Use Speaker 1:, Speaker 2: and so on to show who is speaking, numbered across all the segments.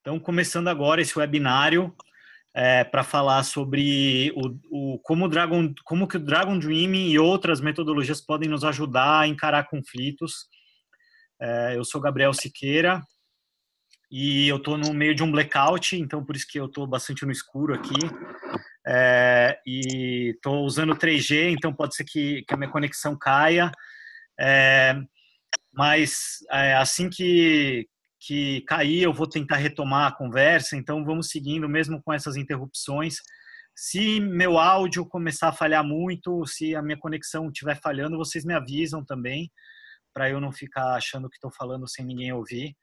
Speaker 1: Então, começando agora esse webinário é, para falar sobre o, o, como, o Dragon, como que o Dragon Dream e outras metodologias podem nos ajudar a encarar conflitos. É, eu sou Gabriel Siqueira e eu estou no meio de um blackout, então por isso que eu estou bastante no escuro aqui. É, e estou usando 3G, então pode ser que, que a minha conexão caia. É, mas é, assim que, que cair, eu vou tentar retomar a conversa, então vamos seguindo mesmo com essas interrupções. Se meu áudio começar a falhar muito, se a minha conexão estiver falhando, vocês me avisam também, para eu não ficar achando que estou falando sem ninguém ouvir.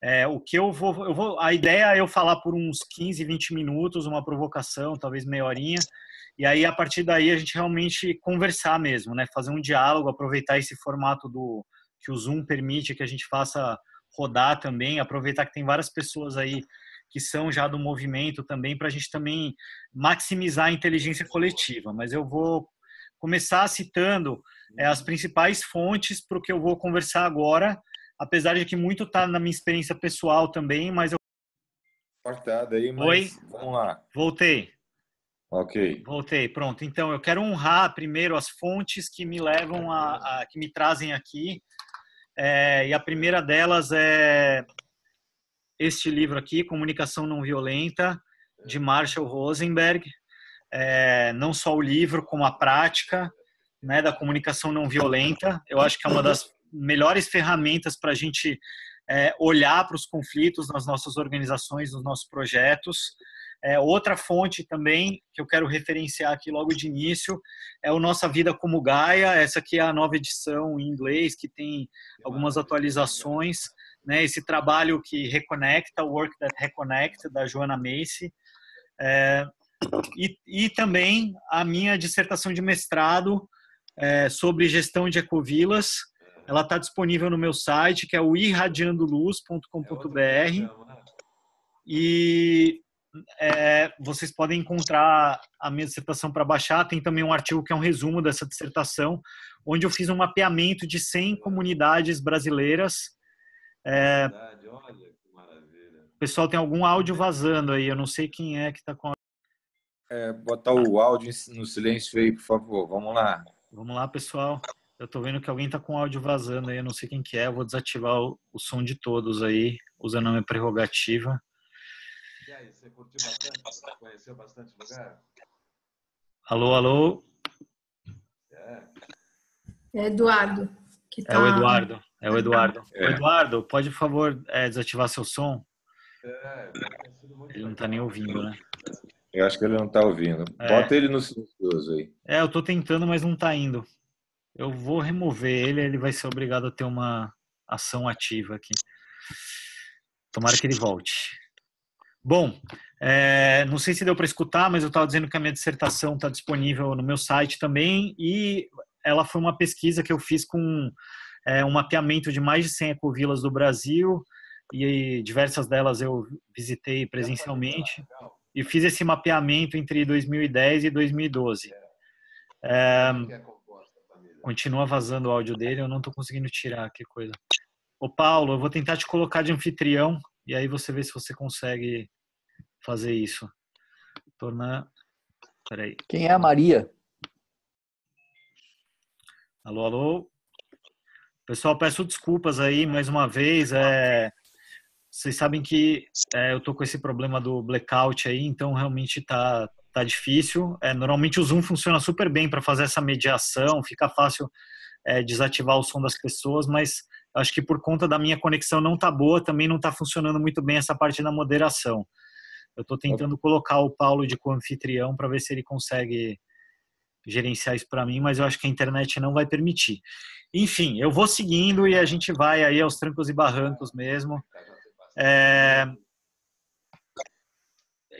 Speaker 1: É, o que eu vou, eu vou. A ideia é eu falar por uns 15, 20 minutos, uma provocação, talvez meia horinha, e aí a partir daí a gente realmente conversar mesmo, né? Fazer um diálogo, aproveitar esse formato do que o Zoom permite que a gente faça rodar também, aproveitar que tem várias pessoas aí que são já do movimento também, para a gente também maximizar a inteligência coletiva. Mas eu vou começar citando é, as principais fontes para o que eu vou conversar agora, apesar de que muito está na minha experiência pessoal também, mas eu.
Speaker 2: Cortado aí, mas Oi? vamos lá. Voltei. Ok.
Speaker 1: Voltei, pronto. Então, eu quero honrar primeiro as fontes que me levam tá a, a que me trazem aqui é, e a primeira delas é este livro aqui, Comunicação Não Violenta, de Marshall Rosenberg. É, não só o livro, como a prática né, da comunicação não violenta. Eu acho que é uma das melhores ferramentas para a gente é, olhar para os conflitos nas nossas organizações, nos nossos projetos. É, outra fonte também que eu quero referenciar aqui logo de início é o Nossa Vida como Gaia, essa aqui é a nova edição em inglês, que tem algumas atualizações, né? esse trabalho que reconecta, o Work That Reconnect, da Joana Macy. É, e, e também a minha dissertação de mestrado é, sobre gestão de ecovilas, ela está disponível no meu site, que é o irradiandoluz.com.br. É né? E é, vocês podem encontrar a minha dissertação para baixar. Tem também um artigo que é um resumo dessa dissertação, onde eu fiz um mapeamento de 100 comunidades brasileiras. É, Pessoal, tem algum áudio vazando aí? Eu não sei quem é que está com. É, botar
Speaker 2: o áudio no silêncio aí, por favor. Vamos lá.
Speaker 1: Vamos lá, pessoal. Eu estou vendo que alguém está com áudio vazando aí, eu não sei quem que é, eu vou desativar o, o som de todos aí, usando a minha prerrogativa
Speaker 2: aí? Você curtiu bastante? Conheceu bastante lugar?
Speaker 1: Alô, alô.
Speaker 3: É. é Eduardo. Tá...
Speaker 4: É o tá- Eduardo.
Speaker 1: É o Eduardo. É. Eduardo, pode, por favor, é, desativar seu som? É, ele não está nem ouvindo, né?
Speaker 2: Eu acho que ele não está ouvindo. É. Bota ele no silencioso aí.
Speaker 1: É, eu estou tentando, mas não está indo. Eu vou remover ele, ele vai ser obrigado a ter uma ação ativa aqui. Tomara que ele volte. Bom, é, não sei se deu para escutar, mas eu estava dizendo que a minha dissertação está disponível no meu site também e ela foi uma pesquisa que eu fiz com é, um mapeamento de mais de 100 ecovilas do Brasil e diversas delas eu visitei presencialmente e fiz esse mapeamento entre 2010 e 2012. É, é continua vazando o áudio dele, eu não estou conseguindo tirar, que coisa. Ô Paulo, eu vou tentar te colocar de anfitrião e aí você vê se você consegue fazer isso. Tornar. Peraí.
Speaker 5: Quem é a Maria?
Speaker 1: Alô, alô. Pessoal, peço desculpas aí mais uma vez. É... Vocês sabem que é, eu tô com esse problema do blackout aí, então realmente tá, tá difícil. É, normalmente o Zoom funciona super bem para fazer essa mediação, fica fácil é, desativar o som das pessoas, mas acho que por conta da minha conexão não tá boa, também não tá funcionando muito bem essa parte da moderação. Eu estou tá tentando colocar o Paulo de co-anfitrião para ver se ele consegue gerenciar isso para mim, mas eu acho que a internet não vai permitir. Enfim, eu vou seguindo e a gente vai aí aos trancos e barrancos mesmo. É...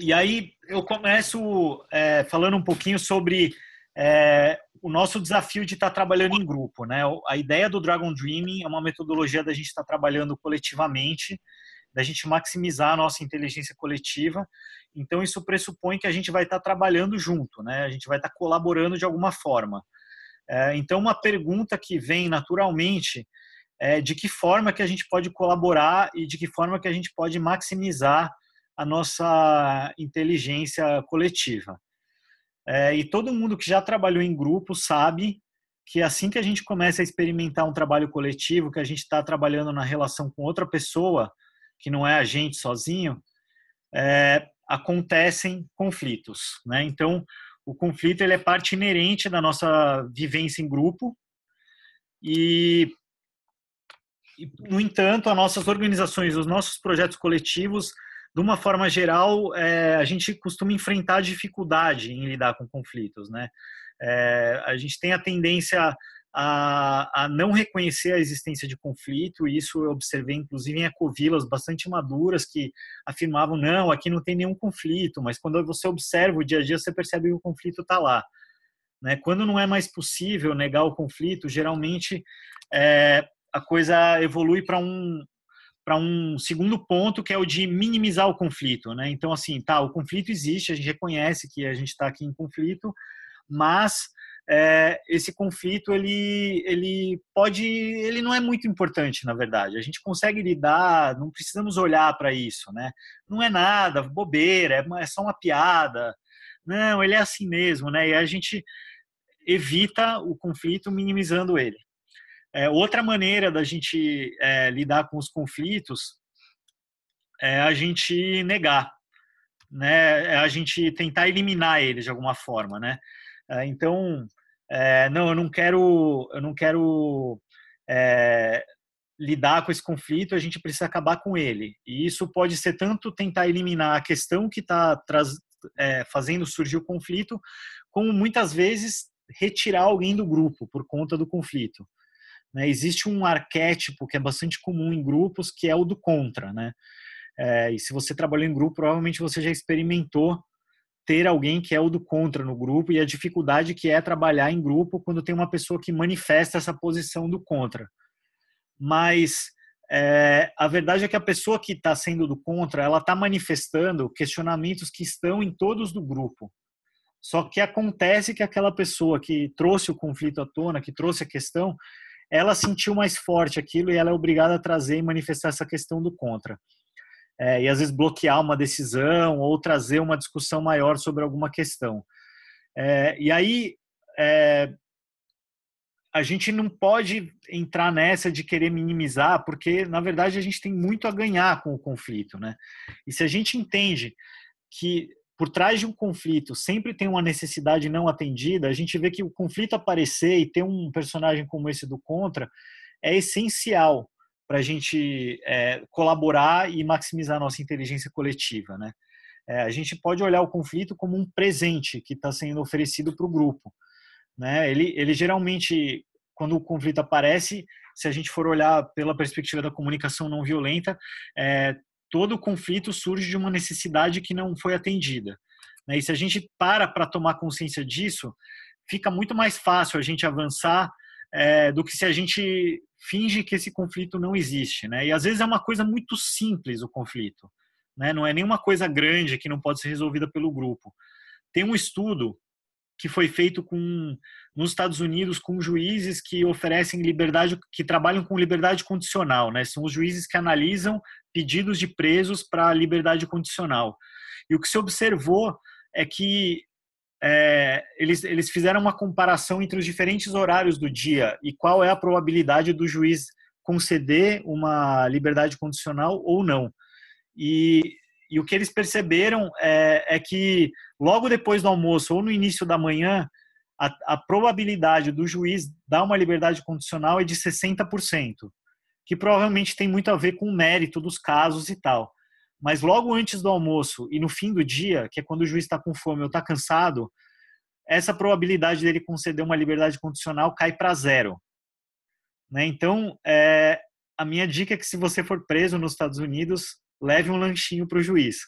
Speaker 1: E aí eu começo é, falando um pouquinho sobre é, o nosso desafio de estar tá trabalhando em grupo, né? A ideia do Dragon Dreaming é uma metodologia da gente estar tá trabalhando coletivamente da gente maximizar a nossa inteligência coletiva. Então, isso pressupõe que a gente vai estar tá trabalhando junto, né? a gente vai estar tá colaborando de alguma forma. É, então, uma pergunta que vem naturalmente é de que forma que a gente pode colaborar e de que forma que a gente pode maximizar a nossa inteligência coletiva. É, e todo mundo que já trabalhou em grupo sabe que assim que a gente começa a experimentar um trabalho coletivo, que a gente está trabalhando na relação com outra pessoa, que não é a gente sozinho, é, acontecem conflitos. Né? Então, o conflito ele é parte inerente da nossa vivência em grupo e, e, no entanto, as nossas organizações, os nossos projetos coletivos, de uma forma geral, é, a gente costuma enfrentar dificuldade em lidar com conflitos. Né? É, a gente tem a tendência a, a não reconhecer a existência de conflito, e isso eu observei inclusive em ecovilas bastante maduras que afirmavam: não, aqui não tem nenhum conflito, mas quando você observa o dia a dia, você percebe que o conflito está lá. Né? Quando não é mais possível negar o conflito, geralmente é, a coisa evolui para um, para um segundo ponto que é o de minimizar o conflito, né? Então assim, tá, o conflito existe, a gente reconhece que a gente está aqui em conflito, mas é, esse conflito ele, ele pode ele não é muito importante na verdade a gente consegue lidar não precisamos olhar para isso né não é nada bobeira é, é só uma piada não ele é assim mesmo né e a gente evita o conflito minimizando ele é, outra maneira da gente é, lidar com os conflitos é a gente negar né é a gente tentar eliminar ele de alguma forma né é, então, é, não, eu não quero, eu não quero é, lidar com esse conflito, a gente precisa acabar com ele. E isso pode ser tanto tentar eliminar a questão que está é, fazendo surgir o conflito, como muitas vezes retirar alguém do grupo por conta do conflito. Né? Existe um arquétipo que é bastante comum em grupos, que é o do contra. Né? É, e se você trabalhou em grupo, provavelmente você já experimentou ter alguém que é o do contra no grupo e a dificuldade que é trabalhar em grupo quando tem uma pessoa que manifesta essa posição do contra. Mas é, a verdade é que a pessoa que está sendo do contra, ela está manifestando questionamentos que estão em todos do grupo. Só que acontece que aquela pessoa que trouxe o conflito à tona, que trouxe a questão, ela sentiu mais forte aquilo e ela é obrigada a trazer e manifestar essa questão do contra é, e às vezes bloquear uma decisão ou trazer uma discussão maior sobre alguma questão. É, e aí é, a gente não pode entrar nessa de querer minimizar, porque na verdade a gente tem muito a ganhar com o conflito, né? E se a gente entende que por trás de um conflito sempre tem uma necessidade não atendida, a gente vê que o conflito aparecer e ter um personagem como esse do contra é essencial para a gente é, colaborar e maximizar a nossa inteligência coletiva, né? É, a gente pode olhar o conflito como um presente que está sendo oferecido para o grupo, né? Ele, ele geralmente, quando o conflito aparece, se a gente for olhar pela perspectiva da comunicação não violenta, é, todo conflito surge de uma necessidade que não foi atendida. Né? E se a gente para para tomar consciência disso, fica muito mais fácil a gente avançar é, do que se a gente finge que esse conflito não existe, né? E às vezes é uma coisa muito simples o conflito, né? Não é nenhuma coisa grande que não pode ser resolvida pelo grupo. Tem um estudo que foi feito com nos Estados Unidos com juízes que oferecem liberdade, que trabalham com liberdade condicional, né? São os juízes que analisam pedidos de presos para liberdade condicional. E o que se observou é que é, eles, eles fizeram uma comparação entre os diferentes horários do dia e qual é a probabilidade do juiz conceder uma liberdade condicional ou não. E, e o que eles perceberam é, é que logo depois do almoço ou no início da manhã, a, a probabilidade do juiz dar uma liberdade condicional é de 60%, que provavelmente tem muito a ver com o mérito dos casos e tal. Mas logo antes do almoço e no fim do dia, que é quando o juiz está com fome ou está cansado, essa probabilidade dele conceder uma liberdade condicional cai para zero. Né? Então, é, a minha dica é que se você for preso nos Estados Unidos, leve um lanchinho para o juiz.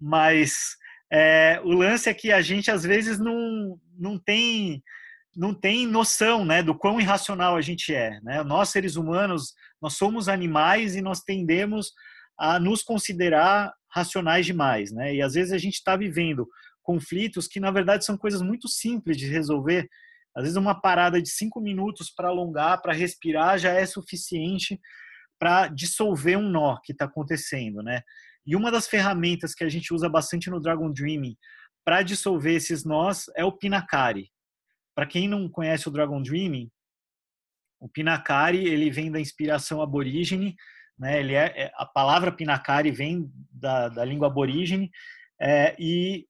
Speaker 1: Mas é, o lance é que a gente às vezes não, não tem não tem noção né, do quão irracional a gente é. Né? Nós, seres humanos, nós somos animais e nós tendemos a nos considerar racionais demais, né? E às vezes a gente está vivendo conflitos que na verdade são coisas muito simples de resolver. Às vezes uma parada de cinco minutos para alongar, para respirar já é suficiente para dissolver um nó que está acontecendo, né? E uma das ferramentas que a gente usa bastante no Dragon Dreaming para dissolver esses nós é o Pinacari. Para quem não conhece o Dragon Dreaming, o Pinacari ele vem da inspiração aborígene né? Ele é, é, a palavra Pinacari vem da, da língua aborígene é, e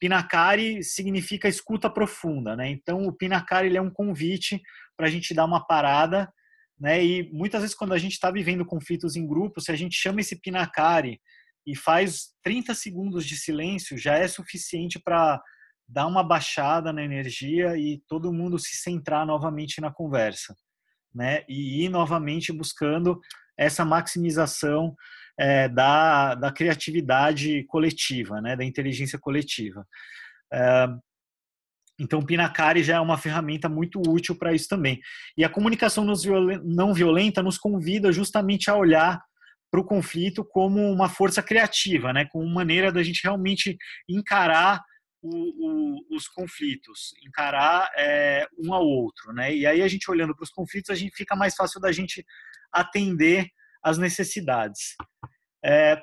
Speaker 1: Pinacari significa escuta profunda, né? Então o Pinacari ele é um convite para a gente dar uma parada, né? E muitas vezes quando a gente está vivendo conflitos em grupo, se a gente chama esse Pinacari e faz 30 segundos de silêncio, já é suficiente para dar uma baixada na energia e todo mundo se centrar novamente na conversa, né? E ir novamente buscando essa maximização é, da, da criatividade coletiva, né, da inteligência coletiva. É, então, o Pinacari já é uma ferramenta muito útil para isso também. E a comunicação não violenta nos convida justamente a olhar para o conflito como uma força criativa, né? como maneira da gente realmente encarar o, o, os conflitos, encarar é, um ao outro. Né? E aí, a gente olhando para os conflitos, a gente fica mais fácil da gente atender às necessidades. É,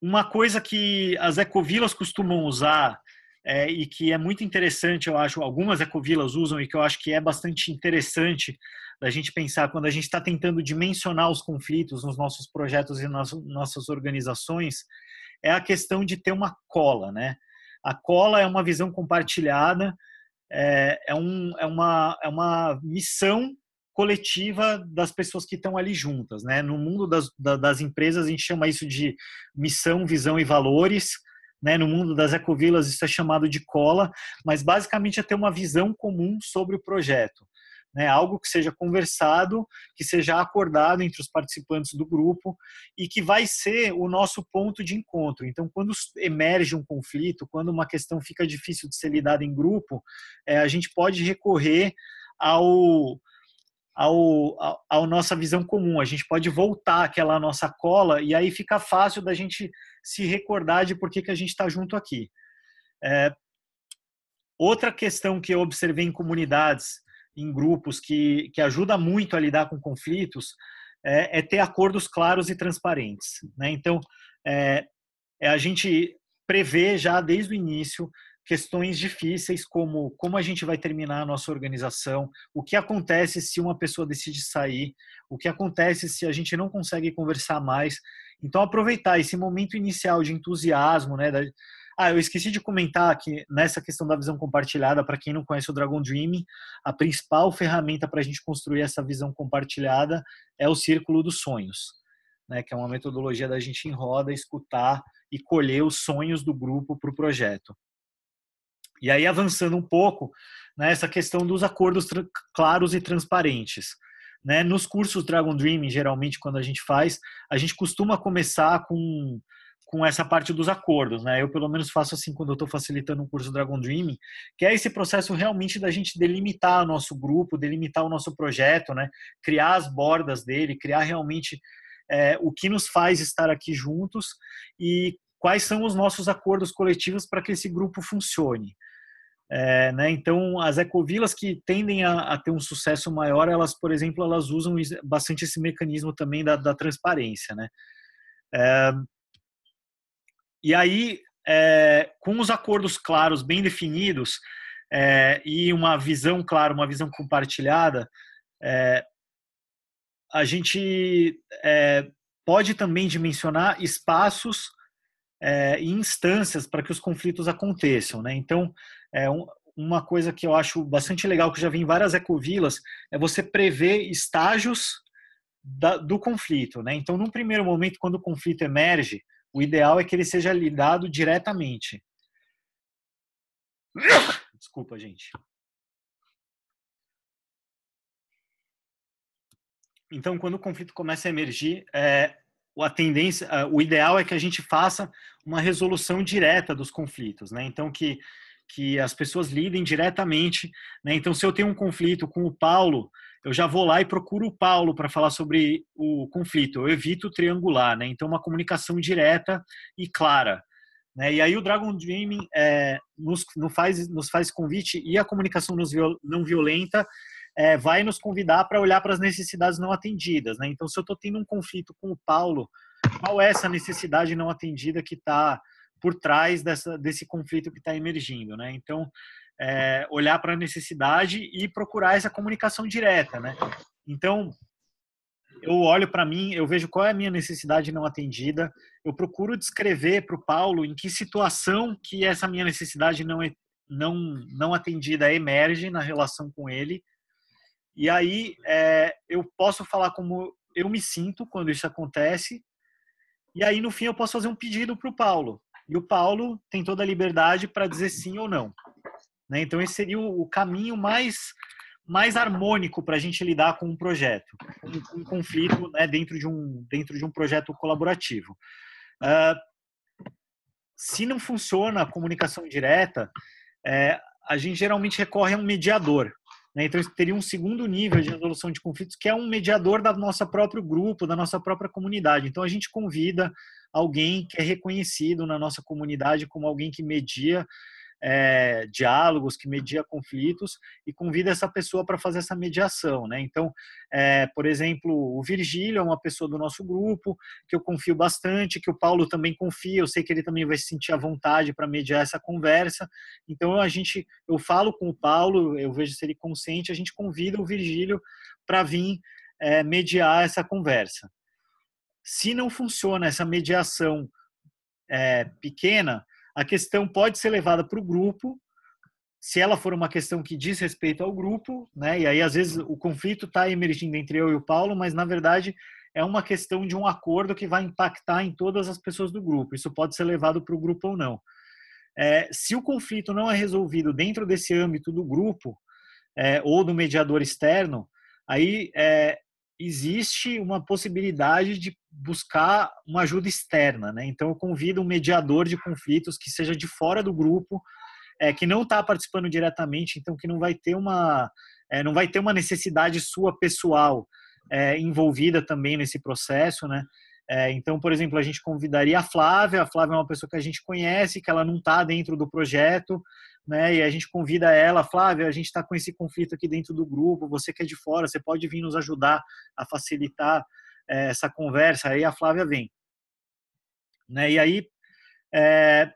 Speaker 1: uma coisa que as ecovilas costumam usar é, e que é muito interessante, eu acho, algumas ecovilas usam e que eu acho que é bastante interessante da gente pensar quando a gente está tentando dimensionar os conflitos nos nossos projetos e nas nossas organizações, é a questão de ter uma cola, né? A cola é uma visão compartilhada, é, é, um, é, uma, é uma missão coletiva das pessoas que estão ali juntas. Né? No mundo das, das empresas, a gente chama isso de missão, visão e valores. Né? No mundo das ecovilas, isso é chamado de cola, mas basicamente é ter uma visão comum sobre o projeto. Né, algo que seja conversado, que seja acordado entre os participantes do grupo e que vai ser o nosso ponto de encontro. Então, quando emerge um conflito, quando uma questão fica difícil de ser lidada em grupo, é, a gente pode recorrer ao ao, ao, ao, nossa visão comum. A gente pode voltar aquela nossa cola e aí fica fácil da gente se recordar de por que, que a gente está junto aqui. É, outra questão que eu observei em comunidades, em grupos, que, que ajuda muito a lidar com conflitos é, é ter acordos claros e transparentes. Né? Então, é, é a gente prever já desde o início questões difíceis como como a gente vai terminar a nossa organização, o que acontece se uma pessoa decide sair, o que acontece se a gente não consegue conversar mais. Então aproveitar esse momento inicial de entusiasmo, né, da, ah, eu esqueci de comentar que nessa questão da visão compartilhada, para quem não conhece o Dragon Dream a principal ferramenta para a gente construir essa visão compartilhada é o Círculo dos Sonhos, né? que é uma metodologia da gente em roda escutar e colher os sonhos do grupo para o projeto. E aí, avançando um pouco, né, essa questão dos acordos claros e transparentes. Né? Nos cursos Dragon Dreaming, geralmente, quando a gente faz, a gente costuma começar com, com essa parte dos acordos. Né? Eu, pelo menos, faço assim quando eu estou facilitando um curso Dragon Dreaming, que é esse processo realmente da gente delimitar o nosso grupo, delimitar o nosso projeto, né? criar as bordas dele, criar realmente é, o que nos faz estar aqui juntos e quais são os nossos acordos coletivos para que esse grupo funcione. É, né? Então, as ecovilas que tendem a, a, ter um sucesso maior, elas, por exemplo, elas usam bastante esse mecanismo também da, da transparência, né? É, e aí, é, com os acordos claros, bem definidos, é, e uma visão clara, uma visão compartilhada, é, a gente é, pode também dimensionar espaços e instâncias para que os conflitos aconteçam, né? Então, é um, uma coisa que eu acho bastante legal, que já vi em várias ecovilas, é você prever estágios da, do conflito. Né? Então, num primeiro momento, quando o conflito emerge, o ideal é que ele seja lidado diretamente. Desculpa, gente. Então, quando o conflito começa a emergir, é, a tendência, é, o ideal é que a gente faça uma resolução direta dos conflitos, né? Então que que as pessoas lidem diretamente. Né? Então, se eu tenho um conflito com o Paulo, eu já vou lá e procuro o Paulo para falar sobre o conflito. Eu evito triangular, né? Então, uma comunicação direta e clara. Né? E aí o Dragon Dreaming é, nos, nos, faz, nos faz convite e a comunicação não violenta é, vai nos convidar para olhar para as necessidades não atendidas. Né? Então, se eu estou tendo um conflito com o Paulo, qual é essa necessidade não atendida que está por trás dessa, desse conflito que está emergindo, né? Então, é, olhar para a necessidade e procurar essa comunicação direta, né? Então, eu olho para mim, eu vejo qual é a minha necessidade não atendida, eu procuro descrever para o Paulo em que situação que essa minha necessidade não, é, não, não atendida emerge na relação com ele, e aí é, eu posso falar como eu me sinto quando isso acontece, e aí no fim eu posso fazer um pedido para o Paulo, e o Paulo tem toda a liberdade para dizer sim ou não. Né? Então, esse seria o caminho mais mais harmônico para a gente lidar com um projeto, um, um conflito né, dentro, de um, dentro de um projeto colaborativo. Uh, se não funciona a comunicação direta, é, a gente geralmente recorre a um mediador. Né? Então, teria um segundo nível de resolução de conflitos, que é um mediador da nossa próprio grupo, da nossa própria comunidade. Então, a gente convida alguém que é reconhecido na nossa comunidade como alguém que media é, diálogos, que media conflitos e convida essa pessoa para fazer essa mediação. Né? Então, é, por exemplo, o Virgílio é uma pessoa do nosso grupo que eu confio bastante, que o Paulo também confia, eu sei que ele também vai se sentir à vontade para mediar essa conversa. Então, a gente, eu falo com o Paulo, eu vejo se ele é consente, a gente convida o Virgílio para vir é, mediar essa conversa. Se não funciona essa mediação é, pequena, a questão pode ser levada para o grupo, se ela for uma questão que diz respeito ao grupo, né? E aí às vezes o conflito está emergindo entre eu e o Paulo, mas na verdade é uma questão de um acordo que vai impactar em todas as pessoas do grupo. Isso pode ser levado para o grupo ou não. É, se o conflito não é resolvido dentro desse âmbito do grupo é, ou do mediador externo, aí é, existe uma possibilidade de buscar uma ajuda externa, né? Então eu convido um mediador de conflitos que seja de fora do grupo, é, que não está participando diretamente, então que não vai ter uma é, não vai ter uma necessidade sua pessoal é, envolvida também nesse processo, né? É, então, por exemplo, a gente convidaria a Flávia. A Flávia é uma pessoa que a gente conhece, que ela não está dentro do projeto, né? E a gente convida ela, Flávia, a gente está com esse conflito aqui dentro do grupo, você que é de fora, você pode vir nos ajudar a facilitar é, essa conversa. Aí a Flávia vem, né? E aí é,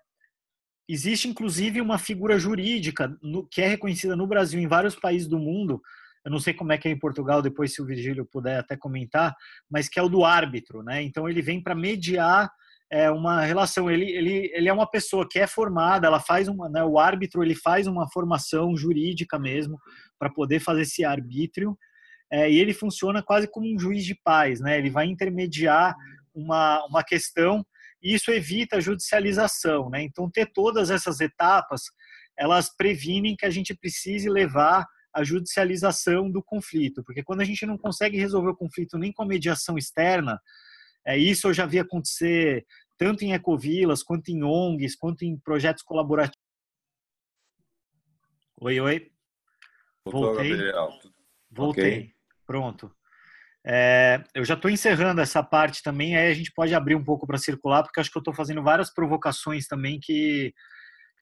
Speaker 1: existe inclusive uma figura jurídica no, que é reconhecida no Brasil em vários países do mundo. Eu não sei como é que é em Portugal, depois se o Virgílio puder até comentar, mas que é o do árbitro, né? Então ele vem para mediar é uma relação. Ele, ele, ele é uma pessoa que é formada, ela faz uma, né, o árbitro ele faz uma formação jurídica mesmo para poder fazer esse arbítrio. É, e ele funciona quase como um juiz de paz, né? Ele vai intermediar uma, uma questão e isso evita a judicialização, né? Então ter todas essas etapas elas previnem que a gente precise levar a judicialização do conflito, porque quando a gente não consegue resolver o conflito nem com a mediação externa, é, isso eu já vi acontecer tanto em ecovilas, quanto em ONGs, quanto em projetos colaborativos. Oi, oi. Voltei. Voltei. Okay. Pronto. É, eu já estou encerrando essa parte também, aí a gente pode abrir um pouco para circular, porque acho que eu estou fazendo várias provocações também que,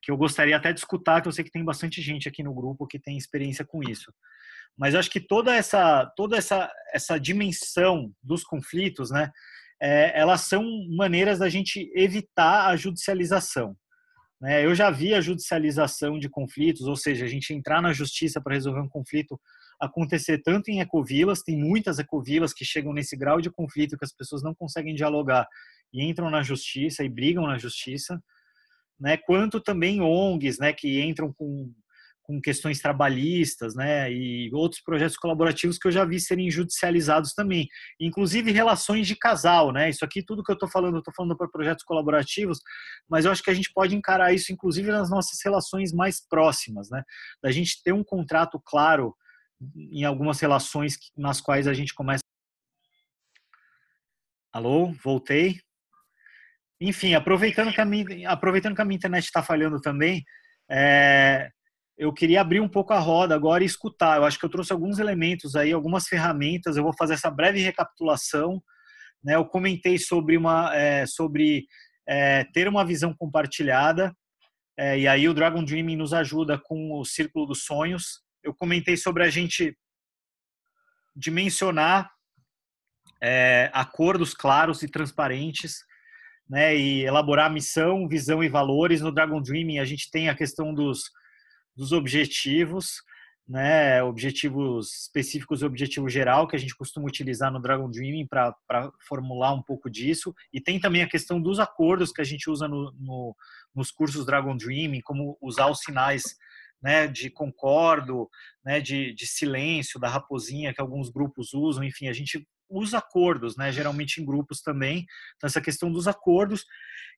Speaker 1: que eu gostaria até de escutar, que eu sei que tem bastante gente aqui no grupo que tem experiência com isso. Mas acho que toda essa, toda essa, essa dimensão dos conflitos, né, é, elas são maneiras da gente evitar a judicialização. Né? Eu já vi a judicialização de conflitos, ou seja, a gente entrar na justiça para resolver um conflito acontecer tanto em ecovilas, tem muitas ecovilas que chegam nesse grau de conflito que as pessoas não conseguem dialogar e entram na justiça e brigam na justiça, né? Quanto também ONGs, né, que entram com com questões trabalhistas, né, e outros projetos colaborativos que eu já vi serem judicializados também, inclusive relações de casal, né, isso aqui tudo que eu estou falando, eu estou falando para projetos colaborativos, mas eu acho que a gente pode encarar isso inclusive nas nossas relações mais próximas, né, da gente ter um contrato claro em algumas relações nas quais a gente começa. Alô, voltei. Enfim, aproveitando que a minha, aproveitando que a minha internet está falhando também, é, eu queria abrir um pouco a roda agora e escutar. Eu acho que eu trouxe alguns elementos aí, algumas ferramentas. Eu vou fazer essa breve recapitulação. Né? Eu comentei sobre uma é, sobre é, ter uma visão compartilhada. É, e aí o Dragon Dreaming nos ajuda com o círculo dos sonhos. Eu comentei sobre a gente dimensionar é, acordos claros e transparentes. Né, e elaborar missão, visão e valores. No Dragon Dreaming, a gente tem a questão dos, dos objetivos, né, objetivos específicos e objetivo geral, que a gente costuma utilizar no Dragon Dreaming para formular um pouco disso. E tem também a questão dos acordos que a gente usa no, no, nos cursos Dragon Dreaming, como usar os sinais né, de concordo, né, de, de silêncio, da raposinha que alguns grupos usam, enfim, a gente os acordos, né? geralmente em grupos também, então, essa questão dos acordos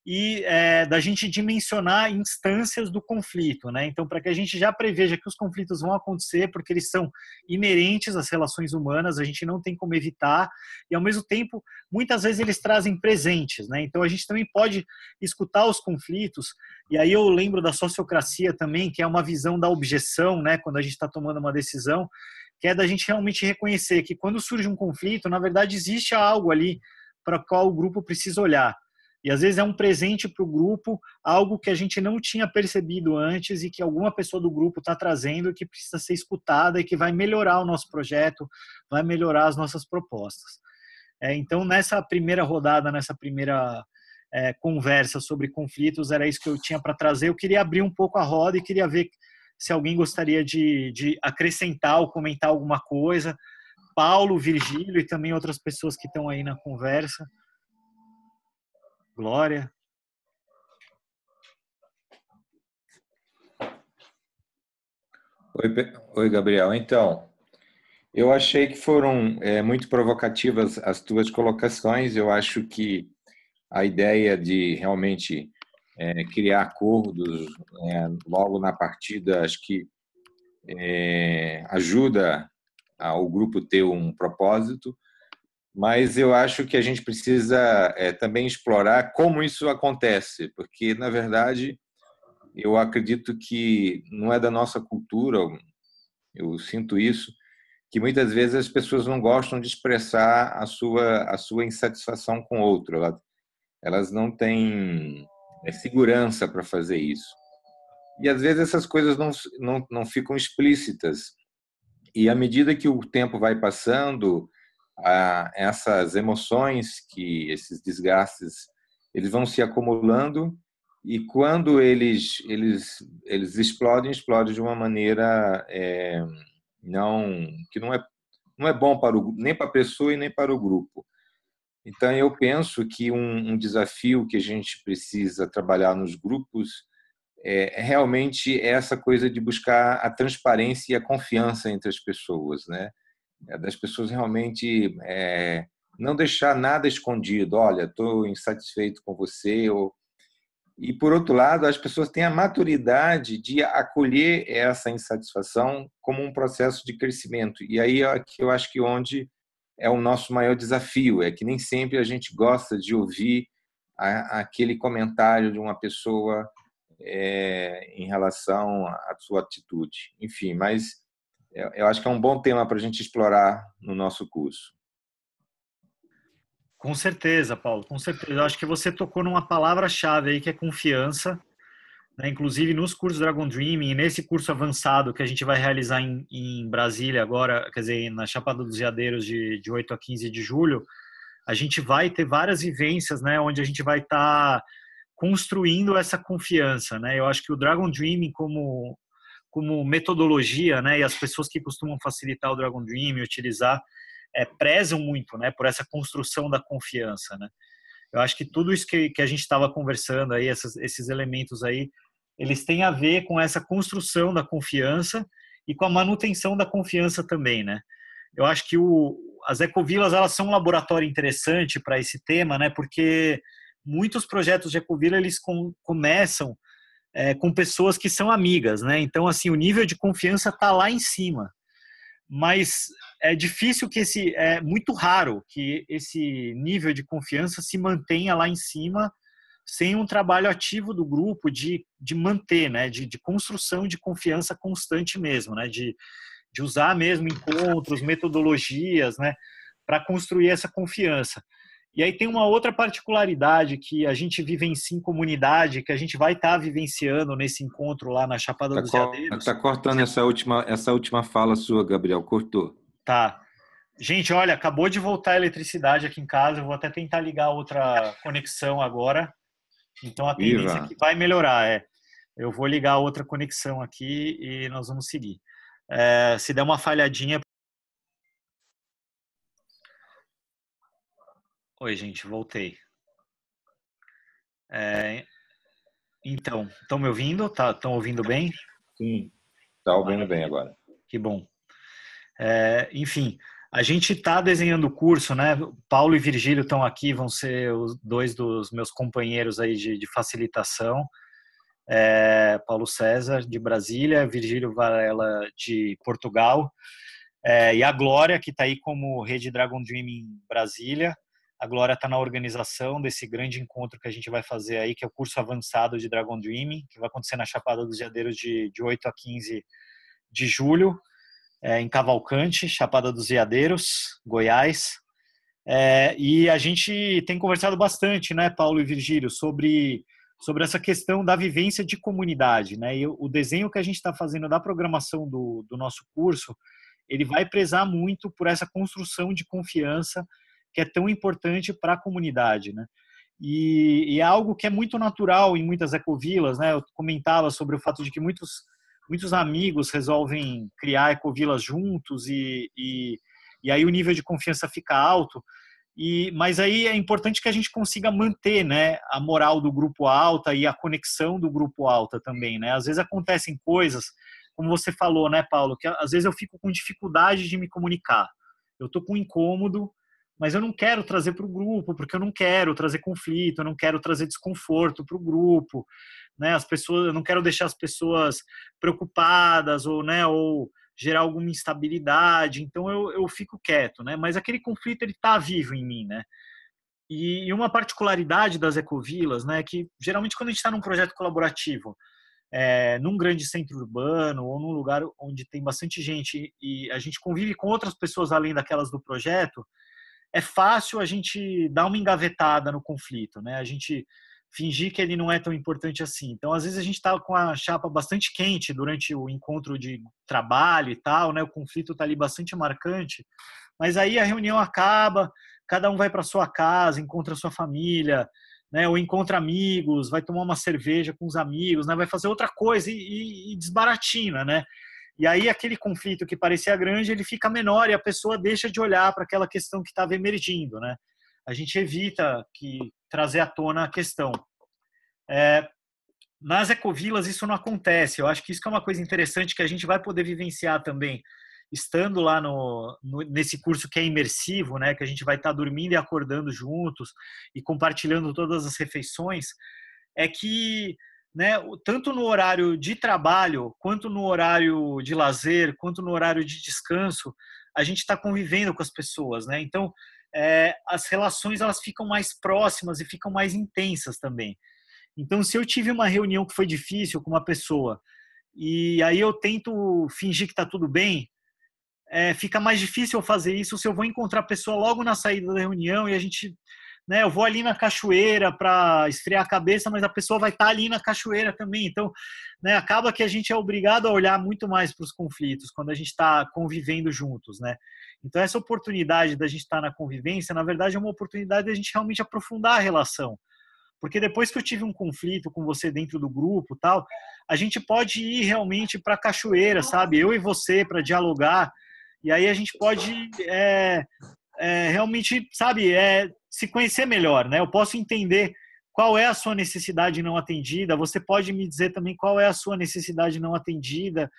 Speaker 1: e é, da gente dimensionar instâncias do conflito. Né? Então, para que a gente já preveja que os conflitos vão acontecer, porque eles são inerentes às relações humanas, a gente não tem como evitar, e ao mesmo tempo, muitas vezes eles trazem presentes. Né? Então, a gente também pode escutar os conflitos, e aí eu lembro da sociocracia também, que é uma visão da objeção, né? quando a gente está tomando uma decisão que é da gente realmente reconhecer que quando surge um conflito, na verdade existe algo ali para qual o grupo precisa olhar. E às vezes é um presente para o grupo, algo que a gente não tinha percebido antes e que alguma pessoa do grupo está trazendo que precisa ser escutada e que vai melhorar o nosso projeto, vai melhorar as nossas propostas. É, então, nessa primeira rodada, nessa primeira é, conversa sobre conflitos, era isso que eu tinha para trazer. Eu queria abrir um pouco a roda e queria ver se alguém gostaria de, de acrescentar ou comentar alguma coisa. Paulo, Virgílio e também outras pessoas que estão aí na conversa. Glória.
Speaker 2: Oi, Oi Gabriel. Então, eu achei que foram é, muito provocativas as tuas colocações. Eu acho que a ideia de realmente é, criar acordos é, logo na partida, acho que é, ajuda ao grupo ter um propósito, mas eu acho que a gente precisa é, também explorar como isso acontece, porque, na verdade, eu acredito que não é da nossa cultura, eu sinto isso, que muitas vezes as pessoas não gostam de expressar a sua, a sua insatisfação com o outro. Elas não têm né, segurança para fazer isso. E às vezes essas coisas não, não, não ficam explícitas. E à medida que o tempo vai passando, a, essas emoções, que esses desgastes, eles vão se acumulando e quando eles eles eles explodem explodem de uma maneira é, não que não é não é bom para o, nem para a pessoa e nem para o grupo então, eu penso que um, um desafio que a gente precisa trabalhar nos grupos é, é realmente essa coisa de buscar a transparência e a confiança entre as pessoas, né? É das pessoas realmente é, não deixar nada escondido. Olha, estou insatisfeito com você. Ou... E, por outro lado, as pessoas têm a maturidade de acolher essa insatisfação como um processo de crescimento. E aí é que eu acho que onde é o nosso maior desafio, é que nem sempre a gente gosta de ouvir a, aquele comentário de uma pessoa é, em relação à sua atitude. Enfim, mas eu, eu acho que é um bom tema para a gente explorar no nosso curso.
Speaker 1: Com certeza, Paulo, com certeza. Eu acho que você tocou numa palavra-chave aí que é confiança né? Inclusive, nos cursos Dragon Dreaming, nesse curso avançado que a gente vai realizar em, em Brasília agora, quer dizer, na Chapada dos Veadeiros, de, de 8 a 15 de julho, a gente vai ter várias vivências, né, onde a gente vai estar tá construindo essa confiança, né? Eu acho que o Dragon Dreaming como como metodologia, né, e as pessoas que costumam facilitar o Dragon Dream e utilizar é, prezam muito, né, por essa construção da confiança, né. Eu acho que tudo isso que, que a gente estava conversando aí, essas, esses elementos aí, eles têm a ver com essa construção da confiança e com a manutenção da confiança também, né? Eu acho que o, as ecovilas elas são um laboratório interessante para esse tema, né? Porque muitos projetos de ecovila eles com, começam é, com pessoas que são amigas, né? Então assim o nível de confiança está lá em cima, mas é difícil que esse é muito raro que esse nível de confiança se mantenha lá em cima sem um trabalho ativo do grupo de, de manter, né, de, de construção de confiança constante mesmo, né, de, de usar mesmo encontros, metodologias, né, para construir essa confiança. E aí tem uma outra particularidade que a gente vivencia em comunidade, que a gente vai estar tá vivenciando nesse encontro lá na Chapada tá dos Veadeiros.
Speaker 2: Está cortando essa última, essa última fala sua, Gabriel, cortou.
Speaker 1: Tá. Gente, olha, acabou de voltar a eletricidade aqui em casa, eu vou até tentar ligar outra conexão agora. Então a tendência Viva. é que vai melhorar. É, eu vou ligar outra conexão aqui e nós vamos seguir. É, se der uma falhadinha. Oi, gente, voltei. É, então, estão me ouvindo? Estão tá, ouvindo bem? Sim, está ouvindo ah, bem agora. Que bom. É, enfim, a gente está desenhando o curso, né? Paulo e Virgílio estão aqui, vão ser os dois dos meus companheiros aí de, de facilitação. É, Paulo César, de Brasília, Virgílio Varela, de Portugal. É, e a Glória, que está aí como Rede Dragon Dream em Brasília. A Glória está na organização desse grande encontro que a gente vai fazer aí, que é o curso avançado de Dragon Dreaming, que vai acontecer na Chapada dos Jadeiros de, de 8 a 15 de julho é, em Cavalcante, Chapada dos Veadeiros, Goiás. É, e a gente tem conversado bastante, né, Paulo e Virgílio, sobre, sobre essa questão da vivência de comunidade. Né? E o desenho que a gente está fazendo da programação do, do nosso curso, ele vai prezar muito por essa construção de confiança que é tão importante para a comunidade. Né? E, e, é algo que é muito natural em muitas ecovilas, né? Eu comentava sobre o fato de que muitos muitos amigos resolvem criar ecovilas juntos e, e, e aí o nível de confiança fica alto. E, mas aí é importante que a gente consiga manter né, a moral do grupo alta e a conexão do grupo alta também. Né? Às vezes acontecem coisas, como você falou, né, Paulo, que às vezes eu fico com dificuldade de me comunicar. Eu estou com incômodo, mas eu não quero trazer para o grupo, porque eu não quero trazer conflito, eu não quero trazer desconforto para o grupo né? As pessoas, eu não quero deixar as pessoas preocupadas ou, né, ou gerar alguma instabilidade, então eu, eu fico quieto, né? Mas aquele conflito ele tá vivo em mim, né? E, e uma particularidade das ecovilas, né, é que geralmente quando a gente está num projeto colaborativo, é, num grande centro urbano ou num lugar onde tem bastante gente e a gente convive com outras pessoas além daquelas do projeto, é fácil a gente dar uma engavetada no conflito, né? A gente fingir que ele não é tão importante assim. Então, às vezes a gente está com a chapa bastante quente durante o encontro de trabalho e tal, né? O conflito está ali bastante marcante, mas aí a reunião acaba, cada um vai para sua casa, encontra sua família, né? Ou encontra amigos, vai tomar uma cerveja com os amigos, né? Vai fazer outra coisa e, e, e desbaratina, né? E aí aquele conflito que parecia grande, ele fica menor e a pessoa deixa de olhar para aquela questão que estava emergindo, né? a gente evita que trazer à tona a questão. É, nas ecovilas isso não acontece. Eu acho que isso é uma coisa interessante que a gente vai poder vivenciar também, estando lá no, no nesse curso que é imersivo, né, que a gente vai estar tá dormindo e acordando juntos e compartilhando todas as refeições, é que né, tanto no horário de trabalho, quanto no horário de lazer, quanto no horário de descanso, a gente está convivendo com as pessoas, né? Então, é, as relações elas ficam mais próximas e ficam mais intensas também. Então, se eu tive uma reunião que foi difícil com uma pessoa e aí eu tento fingir que está tudo bem, é, fica mais difícil eu fazer isso se eu vou encontrar a pessoa logo na saída da reunião e a gente né? Eu vou ali na cachoeira para esfriar a cabeça, mas a pessoa vai estar tá ali na cachoeira também. Então, né, acaba que a gente é obrigado a olhar muito mais para os conflitos quando a gente está convivendo juntos, né? Então, essa oportunidade da gente estar tá na convivência, na verdade, é uma oportunidade da gente realmente aprofundar a relação. Porque depois que eu tive um conflito com você dentro do grupo, tal, a gente pode ir realmente para a cachoeira, sabe? Eu e você para dialogar. E aí a gente pode é, é, realmente, sabe, é, se conhecer melhor, né? Eu posso entender qual é a sua necessidade não atendida, você pode me dizer também qual é a sua necessidade não atendida,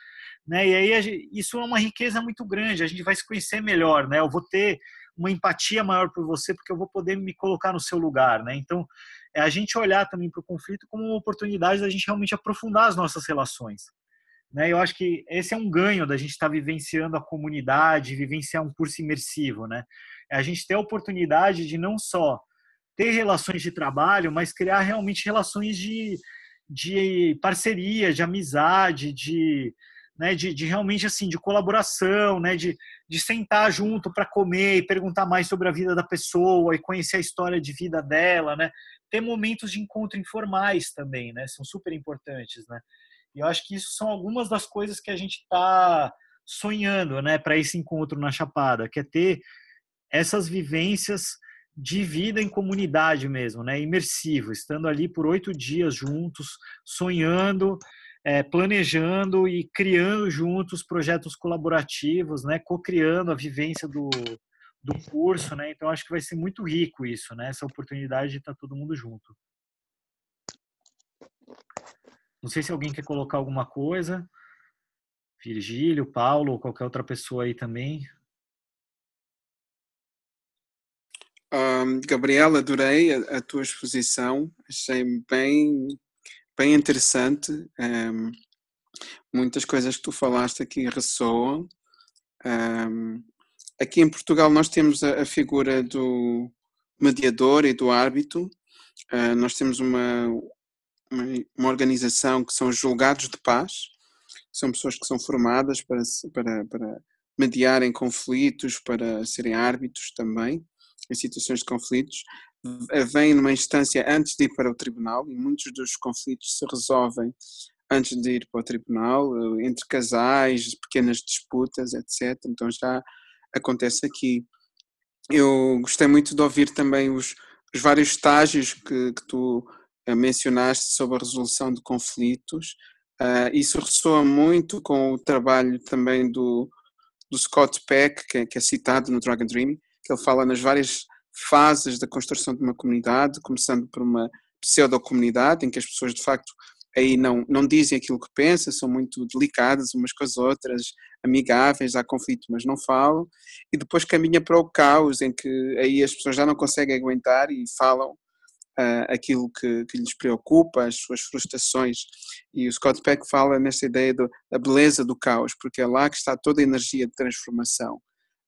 Speaker 1: né? E aí isso é uma riqueza muito grande, a gente vai se conhecer melhor, né? Eu vou ter uma empatia maior por você porque eu vou poder me colocar no seu lugar, né? Então, é a gente olhar também para o conflito como uma oportunidade da gente realmente aprofundar as nossas relações. Né? Eu acho que esse é um ganho da gente estar tá vivenciando a comunidade, vivenciar um curso imersivo, né? É a gente ter a oportunidade de não só ter relações de trabalho, mas criar realmente relações de, de parceria, de amizade, de, né, de, de, realmente assim, de colaboração, né, de, de sentar junto para comer e perguntar mais sobre a vida da pessoa e conhecer a história de vida dela, né, ter momentos de encontro informais também, né, são super importantes, né, e eu acho que isso são algumas das coisas que a gente está sonhando, né, para esse encontro na Chapada, que é ter essas vivências de vida em comunidade mesmo, né? Imersivo, estando ali por oito dias juntos, sonhando, é, planejando e criando juntos projetos colaborativos, né? Co-criando a vivência do, do curso, né? Então acho que vai ser muito rico isso, né? Essa oportunidade de estar tá todo mundo junto. Não sei se alguém quer colocar alguma coisa. Virgílio, Paulo, ou qualquer outra pessoa aí também.
Speaker 4: Um, Gabriela, adorei a, a, tua exposição, achei bem, bem interessante. Um, muitas coisas que tu falaste aqui ressoam. Um, aqui em Portugal nós temos a, a, figura do mediador e do árbitro. Uh, nós temos uma, uma, uma, organização que são julgados de paz, são pessoas que são formadas para, para, para mediar em conflitos, para serem árbitros também em situações de conflitos, eh, vêm numa instância antes de ir para o tribunal e muitos dos conflitos se resolvem antes de ir para o tribunal, eh, entre casais, pequenas disputas, etc. Então já acontece aqui. Eu gostei muito de ouvir também os, os vários estágios que, que tu eh, mencionaste sobre a resolução de conflitos. Uh, isso ressoa muito com o trabalho também do, do Scott Peck, que é, que é citado no Dragon Dream, que ele fala nas várias fases da construção de uma comunidade, começando por uma pseudo-comunidade, em que as pessoas de facto aí não, não dizem aquilo que pensam, são muito delicadas umas com as outras, amigáveis, há conflito, mas não falam, e depois caminha para o caos, em que aí as pessoas já não conseguem aguentar e falam uh, aquilo que, que lhes preocupa, as suas frustrações. E o Scott Peck fala nessa ideia da beleza do caos, porque é lá que está toda a energia de transformação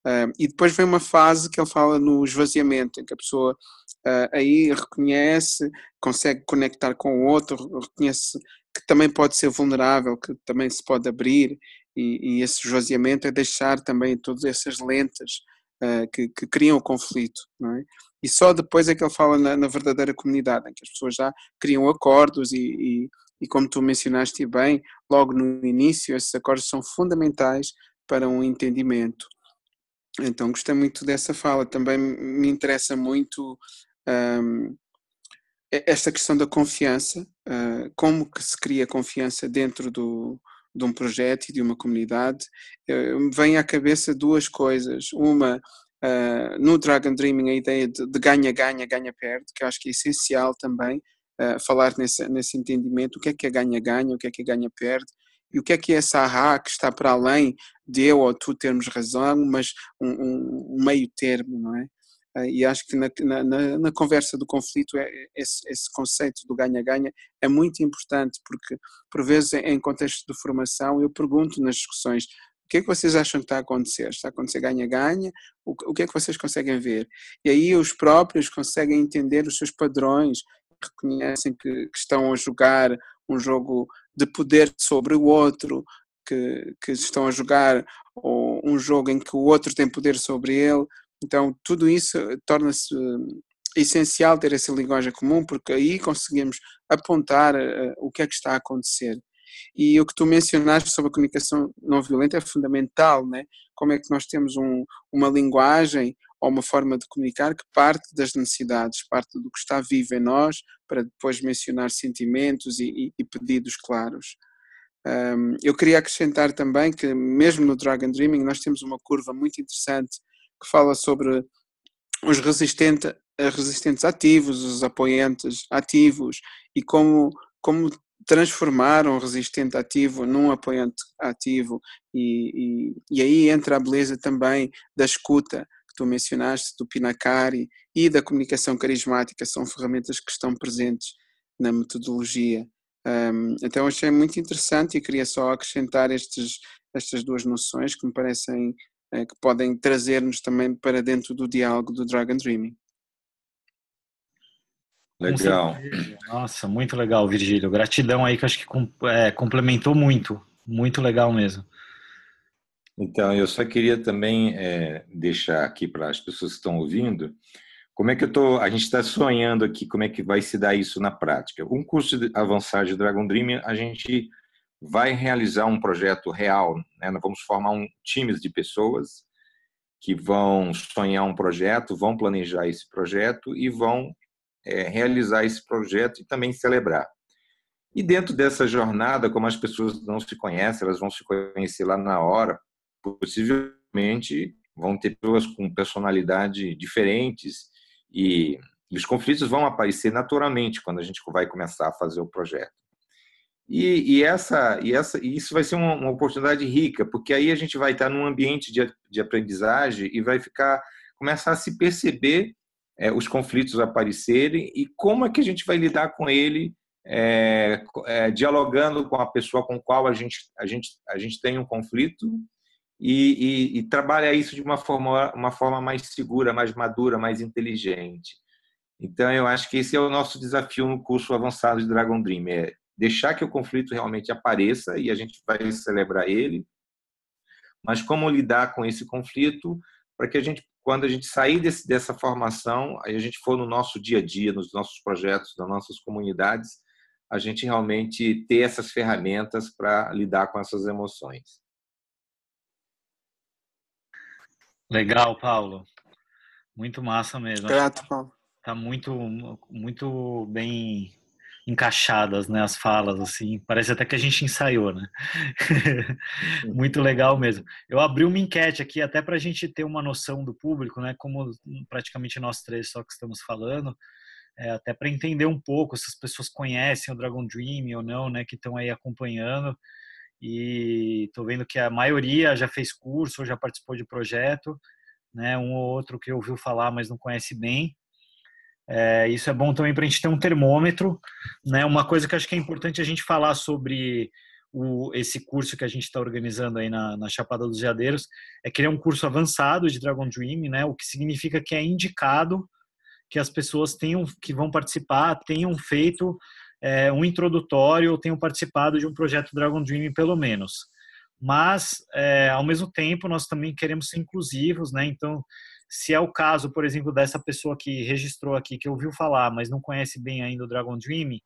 Speaker 4: Uh, e depois vem uma fase que ele fala no esvaziamento, em que a pessoa uh, aí reconhece, consegue conectar com o outro, reconhece que também pode ser vulnerável, que também se pode abrir, e, e esse esvaziamento é deixar também todas essas lentes uh, que, que, criam o conflito, é? E só depois é que ele fala na, na, verdadeira comunidade, em que as pessoas já criam acordos e, e, e como tu mencionaste bem, logo no início, esses acordos são fundamentais para um entendimento então gostei muito dessa fala. Também me interessa muito um, esta questão da confiança, uh, como que se cria confiança dentro do, de um projeto e de uma comunidade. Uh, vem à cabeça duas coisas. Uma, uh, no Dragon Dreaming, a ideia de ganha-ganha, ganha-perde, que eu acho que é essencial também hum, falar nesse, nesse entendimento, o que é que é ganha-ganha, o que é que é ganha-perde, e o que é que é essa Ra que está para além de eu ou tu termos razão, mas um, um, meio termo, não é? Eh, e acho que na, na, na conversa do conflito é, é, esse, esse conceito do ganha-ganha é muito importante, porque por vezes em contexto de formação eu pergunto nas discussões o que é que vocês acham que está a acontecer? Está a acontecer ganha-ganha? O que é que vocês conseguem ver? E aí os próprios conseguem entender os seus padrões, reconhecem que, que estão a jogar um jogo de poder sobre o outro, que, que estão a jogar ou um jogo em que o outro tem poder sobre ele. Então, tudo isso torna-se hum, essencial ter essa linguagem comum, porque aí conseguimos apontar uh, o que é que está a acontecer. E o que tu mencionaste sobre a comunicação não violenta é fundamental, né? Como é que nós temos um, uma linguagem ou uma forma de comunicar que parte das necessidades, parte do que está vivo em nós, para depois mencionar sentimentos e, e pedidos claros. Um, eu queria acrescentar também que, mesmo no Dragon Dreaming, nós temos uma curva muito interessante que fala sobre os resistente, eh, resistentes ativos, os apoiantes ativos e como, como transformar um resistente ativo num apoiante ativo. E, e, e aí entra a beleza também da escuta, tu mencionaste, do Pinacari e da comunicação carismática, são ferramentas que estão presentes na metodologia. Um, então achei muito interessante e queria só acrescentar estes, estas duas noções que me parecem eh, que podem trazer-nos também para dentro do diálogo do Dragon Dreaming.
Speaker 1: Legal. Nossa, muito legal, Virgílio. Gratidão aí que acho que é, complementou muito. Muito legal mesmo.
Speaker 2: Então, eu só queria também é, deixar aqui para as pessoas que estão ouvindo, como é que eu tô, a gente está sonhando aqui, como é que vai se dar isso na prática. Um curso de avançado de Dragon Dream, a gente vai realizar um projeto real, né? Nós vamos formar um times de pessoas que vão sonhar um projeto, vão planejar esse projeto e vão é, realizar esse projeto e também celebrar. E dentro dessa jornada, como as pessoas não se conhecem, elas vão se conhecer lá na hora, possivelmente vão ter pessoas com personalidade diferentes e os conflitos vão aparecer naturalmente quando a gente vai começar a fazer o projeto. E, e essa, e essa, e isso vai ser uma, uma, oportunidade rica, porque aí a gente vai estar num ambiente de, de aprendizagem e vai ficar começar a se perceber é, os conflitos aparecerem e como é que a gente vai lidar com ele, é, é, dialogando com a pessoa com qual a gente, a gente, a gente tem um conflito e, e, e trabalha isso de uma forma, uma forma mais segura, mais madura, mais inteligente. Então, eu acho que esse é o nosso desafio no curso avançado de Dragon Dream: é deixar que o conflito realmente apareça e a gente vai celebrar ele, mas como lidar com esse conflito para que a gente, quando a gente sair desse, dessa formação, a gente for no nosso dia a dia, nos nossos projetos, nas nossas comunidades, a gente realmente ter essas ferramentas para lidar com essas emoções.
Speaker 1: Legal, Paulo. Muito massa mesmo. Grato, Paulo. Tá muito, muito bem encaixadas, né, as falas, assim. Parece até que a gente ensaiou, né? muito legal mesmo. Eu abri uma enquete aqui até para a gente ter uma noção do público, né? Como praticamente nós três só que estamos falando. É, até para entender um pouco se as pessoas conhecem o Dragon Dream ou não, né, que estão aí acompanhando e estou vendo que a maioria já fez curso, já participou de projeto, né? um ou outro que ouviu falar, mas não conhece bem. É, isso é bom também para a gente ter um termômetro. Né? Uma coisa que acho que é importante a gente falar sobre o, esse curso que a gente está organizando aí na, na, Chapada dos Veadeiros é que ele é um curso avançado de Dragon Dream, né? o que significa que é indicado que as pessoas tenham, que vão participar tenham feito é, um introdutório ou tenham participado de um projeto Dragon Dream, pelo menos. Mas, é, ao mesmo tempo, nós também queremos ser inclusivos, né? Então, se é o caso, por exemplo, dessa pessoa que registrou aqui, que ouviu falar, mas não conhece bem ainda o Dragon Dream,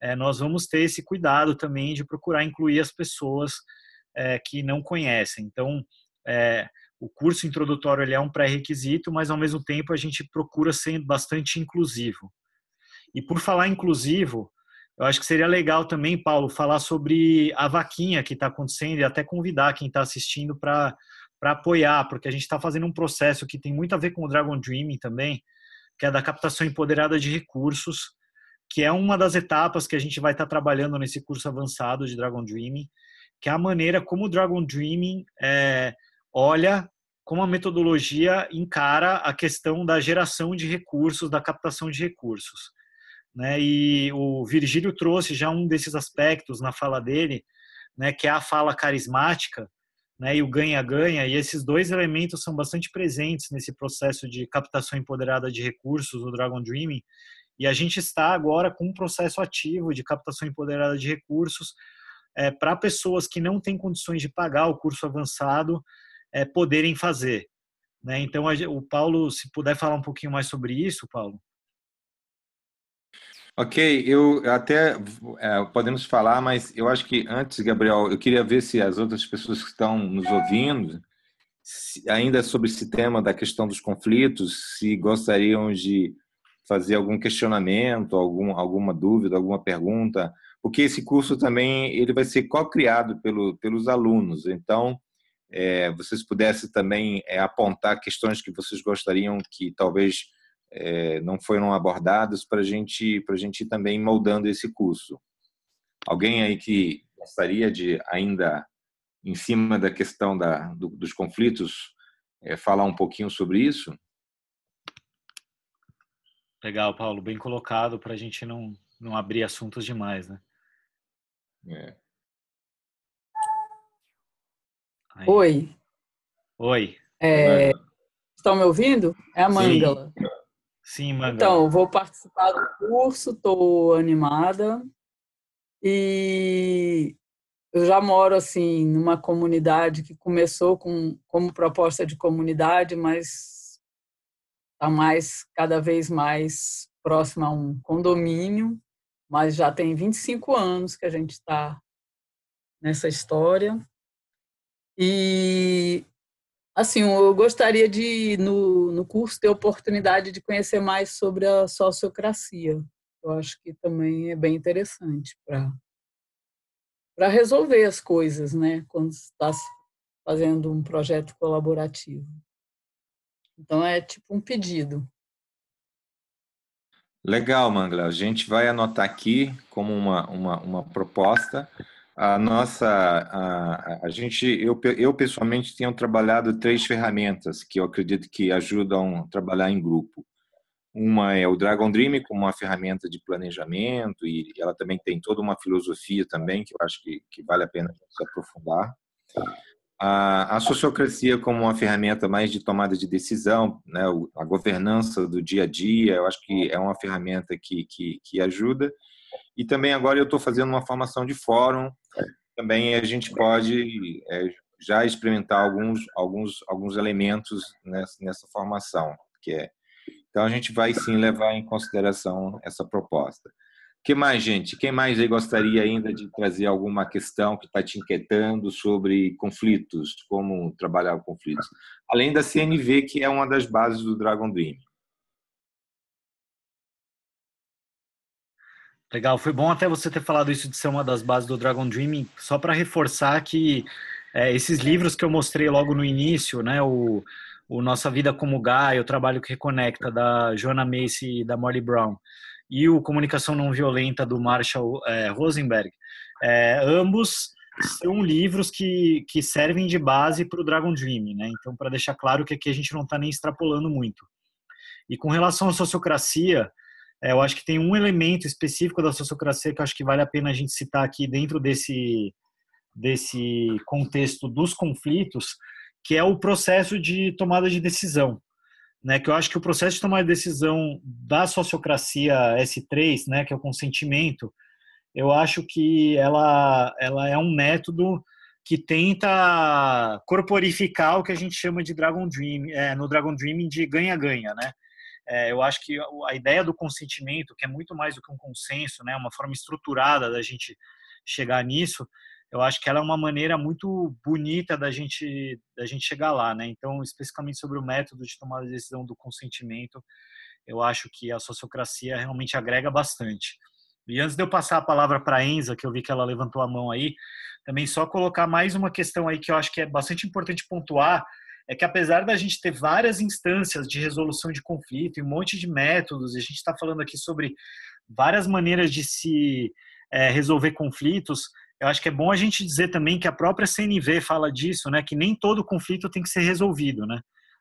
Speaker 1: é, nós vamos ter esse cuidado também de procurar incluir as pessoas é, que não conhecem. Então, é, o curso introdutório ele é um pré-requisito, mas ao mesmo tempo a gente procura ser bastante inclusivo. E por falar inclusivo, eu acho que seria legal também, Paulo, falar sobre a vaquinha que está acontecendo e até convidar quem está assistindo para apoiar, porque a gente está fazendo um processo que tem muito a ver com o Dragon Dreaming também, que é da captação empoderada de recursos, que é uma das etapas que a gente vai estar tá trabalhando nesse curso avançado de Dragon Dreaming, que é a maneira como o Dragon Dreaming é, olha como a metodologia encara a questão da geração de recursos, da captação de recursos. Né? E o Virgílio trouxe já um desses aspectos na fala dele, né, que é a fala carismática né, e o ganha-ganha, e esses dois elementos são bastante presentes nesse processo de captação empoderada de recursos do Dragon Dreaming, e a gente está agora com um processo ativo de captação empoderada de recursos é, para pessoas que não têm condições de pagar o curso avançado é, poderem fazer. Né? Então, a, o Paulo, se puder falar um pouquinho mais sobre isso, Paulo.
Speaker 2: Ok, eu até é, podemos falar, mas eu acho que antes, Gabriel, eu queria ver se as outras pessoas que estão nos ouvindo, se, ainda é sobre esse tema da questão dos conflitos, se gostariam de fazer algum questionamento, algum, alguma dúvida, alguma pergunta, porque esse curso também ele vai ser co-criado pelo, pelos alunos. Então, é, vocês pudessem também é, apontar questões que vocês gostariam que talvez é, não foram abordados para gente, a gente ir também moldando esse curso. Alguém aí que gostaria de, ainda em cima da questão da, do, dos conflitos, é, falar um pouquinho sobre isso?
Speaker 1: Legal, Paulo, bem colocado para a gente não, não abrir assuntos demais, né? É. Oi. Oi. É, estão me ouvindo? É a Mangala. Sim. Sim, Manga. Então, vou
Speaker 5: participar do curso, estou animada. E eu já moro assim numa comunidade que começou com como proposta de comunidade, mas está mais cada vez mais próxima a um condomínio, mas já tem 25 anos que a gente está nessa história. E Assim, eu gostaria de, no, no curso, ter a oportunidade de conhecer mais sobre a sociocracia. Eu acho que também é bem interessante para para resolver as coisas, né? Quando está fazendo um projeto colaborativo. Então é tipo um pedido.
Speaker 2: Legal, Mangla. A gente vai anotar aqui como uma, uma, uma proposta a nossa a, a gente eu, eu pessoalmente tenho trabalhado três ferramentas que eu acredito que ajudam a trabalhar em grupo uma é o Dragon Dream como uma ferramenta de planejamento e ela também tem toda uma filosofia também que eu acho que, que vale a pena se aprofundar a, a sociocracia como uma ferramenta mais de tomada de decisão né a governança do dia a dia eu acho que é uma ferramenta que que, que ajuda e também agora eu estou fazendo uma formação de fórum. É. Também a gente pode é, já experimentar alguns, alguns, alguns elementos nessa, nessa formação. que é. Então a gente vai sim levar em consideração essa proposta. O que mais, gente? Quem mais aí gostaria ainda de trazer alguma questão que está te inquietando sobre conflitos, como trabalhar conflitos? Além da CNV, que é uma das bases do Dragon Dream.
Speaker 1: Legal, foi bom até você ter falado isso de ser uma das bases do Dragon Dreaming, só para reforçar que é, esses livros que eu mostrei logo no início, né, o, o Nossa Vida como Gai, o Trabalho que Reconecta, da Joanna Macy e da Molly Brown, e o Comunicação Não Violenta, do Marshall é, Rosenberg, é, ambos são livros que, que servem de base para o Dragon Dreaming né? Então, para deixar claro que aqui a gente não está nem extrapolando muito. E com relação à sociocracia, é, eu acho que tem um elemento específico da sociocracia que acho que vale a pena a gente citar aqui dentro desse, desse contexto dos conflitos, que é o processo de tomada de decisão. Né, que eu acho que o processo de tomada de decisão da sociocracia S3, né, que é o consentimento, eu acho que ela, ela é um método que tenta corporificar o que a gente chama de Dragon Dream, é, no Dragon dream de ganha-ganha, né? É, eu acho que a ideia do consentimento, que é muito mais do que um consenso, né, uma forma estruturada da gente chegar nisso, eu acho que ela é uma maneira muito bonita da gente da gente chegar lá, né? Então, especificamente sobre o método de tomada de decisão do consentimento, eu acho que a sociocracia realmente agrega bastante. E antes de eu passar a palavra para a Enza, que eu vi que ela levantou a mão aí, também só colocar mais uma questão aí que eu acho que é bastante importante pontuar, é que apesar da gente ter várias instâncias de resolução de conflito e um monte de métodos, a gente está falando aqui sobre várias maneiras de se é, resolver conflitos, eu acho que é bom a gente dizer também que a própria CNV fala disso, né? Que nem todo conflito tem que ser resolvido, né?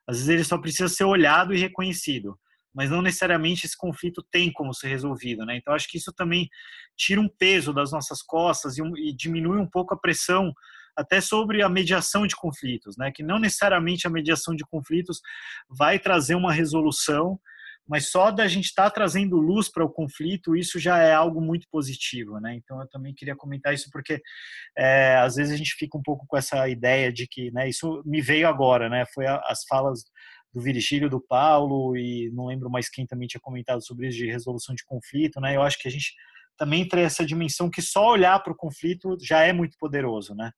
Speaker 1: Às vezes ele só precisa ser olhado e reconhecido, mas não necessariamente esse conflito tem como ser resolvido, né? Então acho que isso também tira um peso das nossas costas e, um, e diminui um pouco a pressão até sobre a mediação de conflitos, né? Que não necessariamente a mediação de conflitos vai trazer uma resolução, mas só da gente estar tá trazendo luz para o conflito, isso já é algo muito positivo, né? Então eu também queria comentar isso porque é, às vezes a gente fica um pouco com essa ideia de que, né? Isso me veio agora, né? Foi a, as falas do Virgílio, do Paulo e não lembro mais quem também tinha comentado sobre isso de resolução de conflito, né? Eu acho que a gente também tem essa dimensão que só olhar para o conflito já é muito poderoso, né?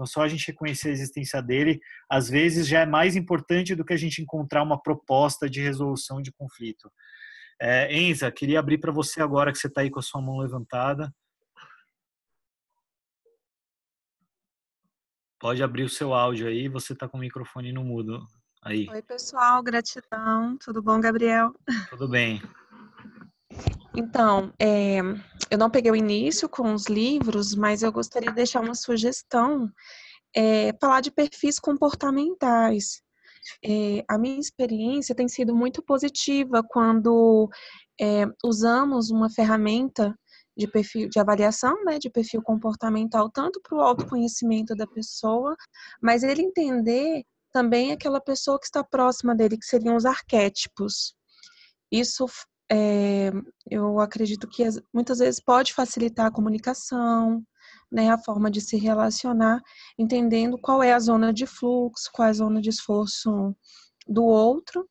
Speaker 1: Então, só a gente reconhecer a existência dele, às vezes, já é mais importante do que a gente encontrar uma proposta de resolução de conflito. É, Enza, queria abrir para você agora que você está aí com a sua mão levantada. Pode abrir o seu áudio aí, você está com o microfone no mudo. Aí. Oi,
Speaker 3: pessoal, gratidão. Tudo bom, Gabriel? Tudo bem. Então, é, eu não peguei o início com os livros, mas eu gostaria de deixar uma sugestão, é, falar de perfis comportamentais. É, a minha experiência tem sido muito positiva quando usamos uma ferramenta de perfil de avaliação, né, de perfil comportamental, tanto para o autoconhecimento da pessoa, mas ele entender também aquela pessoa que está próxima dele, que seriam os arquétipos. Isso é, eu acredito que muitas vezes pode facilitar a comunicação, né, a forma de se relacionar, entendendo qual é a zona de fluxo, qual é a zona de esforço do outro,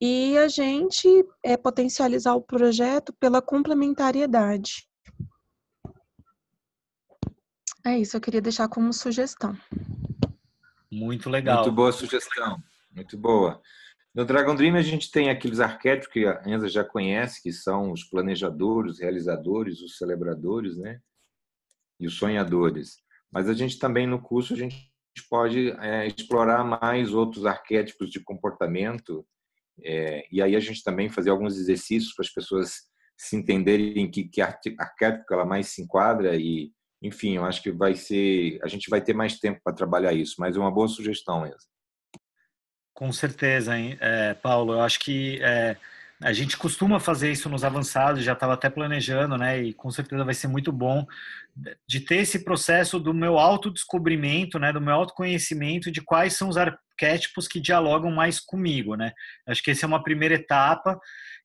Speaker 3: e a gente é, potencializar o projeto pela complementariedade. É isso, eu queria deixar como sugestão.
Speaker 2: Muito legal. Muito boa sugestão, muito boa. No Dragon Dream a gente tem aqueles arquétipos que a Enza já conhece, que são os planejadores, os realizadores, os celebradores, né? E os sonhadores. Mas a gente também no curso a gente pode é, explorar mais outros arquétipos de comportamento é, e aí a gente também fazer alguns exercícios para as pessoas se entenderem em que, que arquétipo ela mais se enquadra e enfim, eu acho que vai ser, a gente vai ter mais tempo para trabalhar isso, mas é uma boa sugestão Enza.
Speaker 1: Com certeza, hein, é, Paulo. Eu acho que é, a gente costuma fazer isso nos avançados, já estava até planejando, né? E com certeza vai ser muito bom de ter esse processo do meu autodescobrimento, né? Do meu autoconhecimento de quais são os arquétipos que dialogam mais comigo, né? Acho que essa é uma primeira etapa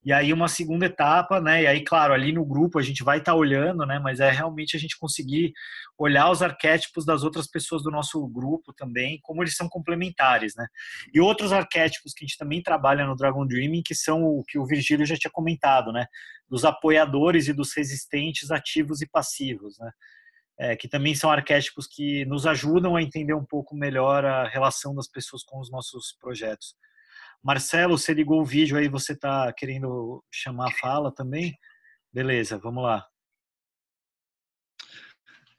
Speaker 1: e aí uma segunda etapa, né? E aí, claro, ali no grupo a gente vai estar tá olhando, né? Mas é realmente a gente conseguir olhar os arquétipos das outras pessoas do nosso grupo também, como eles são complementares, né? E outros arquétipos que a gente também trabalha no Dragon Dreaming, que são o que o Virgílio já tinha comentado, né? Dos apoiadores e dos resistentes ativos e passivos, né? É, que também são arquétipos que nos ajudam a entender um pouco melhor a relação das pessoas com os nossos projetos. Marcelo, você ligou o vídeo aí, você está querendo chamar a fala também? Beleza, vamos lá.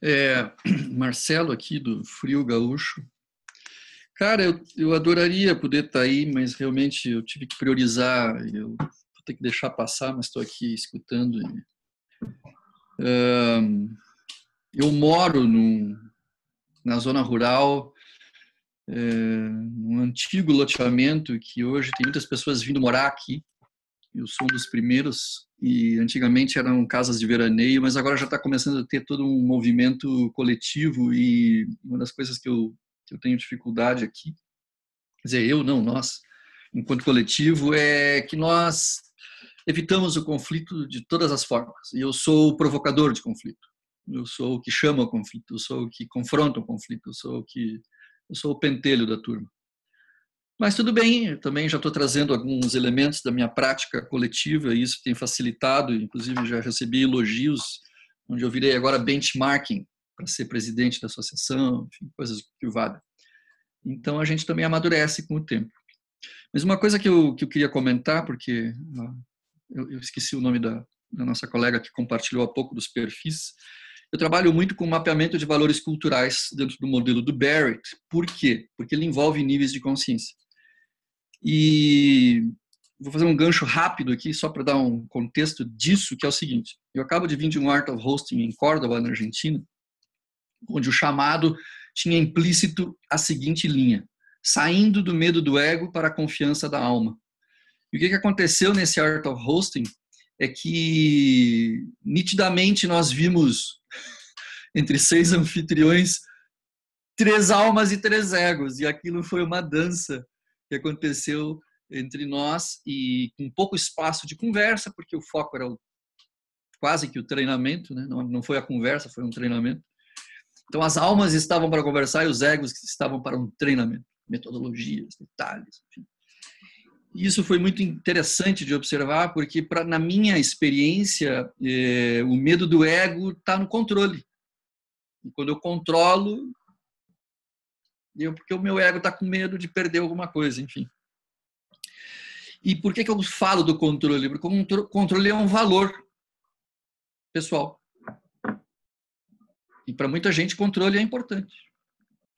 Speaker 5: É, Marcelo aqui do Frio Gaúcho. Cara, eu, eu adoraria poder estar tá aí, mas realmente eu tive que priorizar. Eu vou ter que deixar passar, mas estou aqui escutando. eu moro num, na zona rural eh, um antigo loteamento que hoje tem muitas pessoas vindo morar aqui. Eu sou um dos primeiros e antigamente eram casas de veraneio, mas agora já está começando a ter todo um movimento coletivo e uma das coisas que eu, que eu tenho dificuldade aqui, quer dizer, eu não, nós, enquanto coletivo, é que nós evitamos o conflito de todas as formas. E eu sou o provocador de conflito. Eu sou o que chama o conflito, eu sou o que confronta o conflito, eu sou o que eu sou o pentelho da turma. Mas tudo bem, também já estou trazendo alguns elementos da minha prática coletiva e isso tem facilitado, inclusive já recebi elogios, onde eu virei agora benchmarking para ser presidente da associação, enfim, coisas privadas. Então a gente também amadurece com o tempo. Mas uma coisa que eu, que eu queria comentar, porque ah, eu, eu esqueci o nome da, da nossa colega que compartilhou há pouco dos perfis, eu trabalho muito com mapeamento de valores culturais dentro do modelo do Barrett. Por quê? Porque ele envolve níveis de consciência. E vou fazer um gancho rápido aqui, só para dar um contexto disso, que é o seguinte. Eu acabo de vir de um Art of Hosting em Córdoba, na Argentina, onde o chamado tinha implícito a seguinte linha: saindo do medo do ego para a confiança da alma. E o que aconteceu nesse Art of Hosting é que nitidamente nós vimos entre seis anfitriões, três almas e três egos. E aquilo foi uma dança que aconteceu entre nós e com pouco espaço de conversa, porque o foco era o, quase que o treinamento, né? não, não foi a conversa, foi um treinamento. Então as almas estavam para conversar e os egos estavam para um treinamento, metodologias, detalhes, enfim. E isso foi muito interessante de observar, porque pra, na minha experiência, eh, o medo do ego está no controle. E quando eu controlo, eu, porque o meu ego está com medo de perder alguma coisa, enfim. E por que, que eu falo do controle? Porque o controle é um valor pessoal. E para muita gente, controle é importante.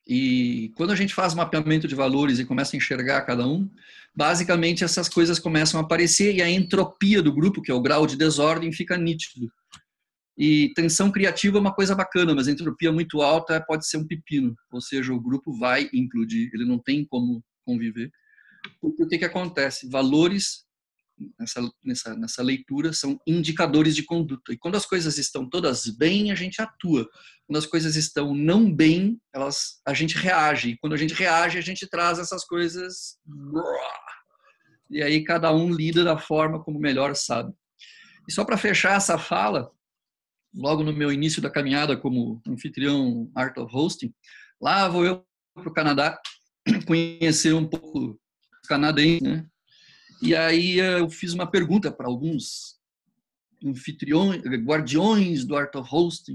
Speaker 5: E quando a gente faz mapeamento de valores e começa a enxergar cada um, basicamente essas coisas começam a aparecer e a entropia do grupo, que é o grau de desordem, fica nítido. E tensão criativa é uma coisa bacana, mas entropia muito alta pode ser um pepino. Ou seja, o grupo vai implodir, ele não tem como conviver. Porque o que, que acontece? Valores, nessa, nessa, nessa leitura, são indicadores de conduta. E quando as coisas estão todas bem, a gente atua. Quando as coisas estão não bem, elas, a gente reage. E quando a gente reage, a gente traz essas coisas. E aí cada um lida da forma como melhor sabe. E só para fechar essa fala, logo no meu início da caminhada como anfitrião Art of Hosting, lá vou eu para o Canadá conhecer um pouco canadense, né? E aí eh, eu fiz uma pergunta para alguns anfitriões, eh, guardiões do Art of Hosting,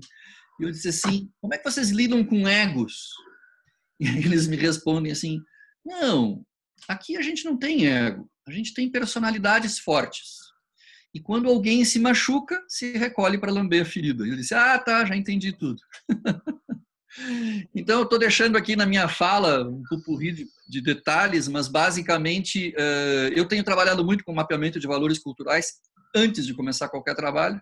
Speaker 5: e eu disse assim: como é que vocês lidam com egos? E eles me respondem assim: não, aqui a gente não tem ego, a gente tem personalidades fortes. E quando alguém se machuca, se recolhe para lamber a ferida. Ele disse: Ah, tá, já entendi tudo. então, eu estou deixando aqui na minha fala um pupurri de, de detalhes, mas basicamente eh, eu tenho trabalhado muito com mapeamento de valores culturais antes de começar qualquer trabalho.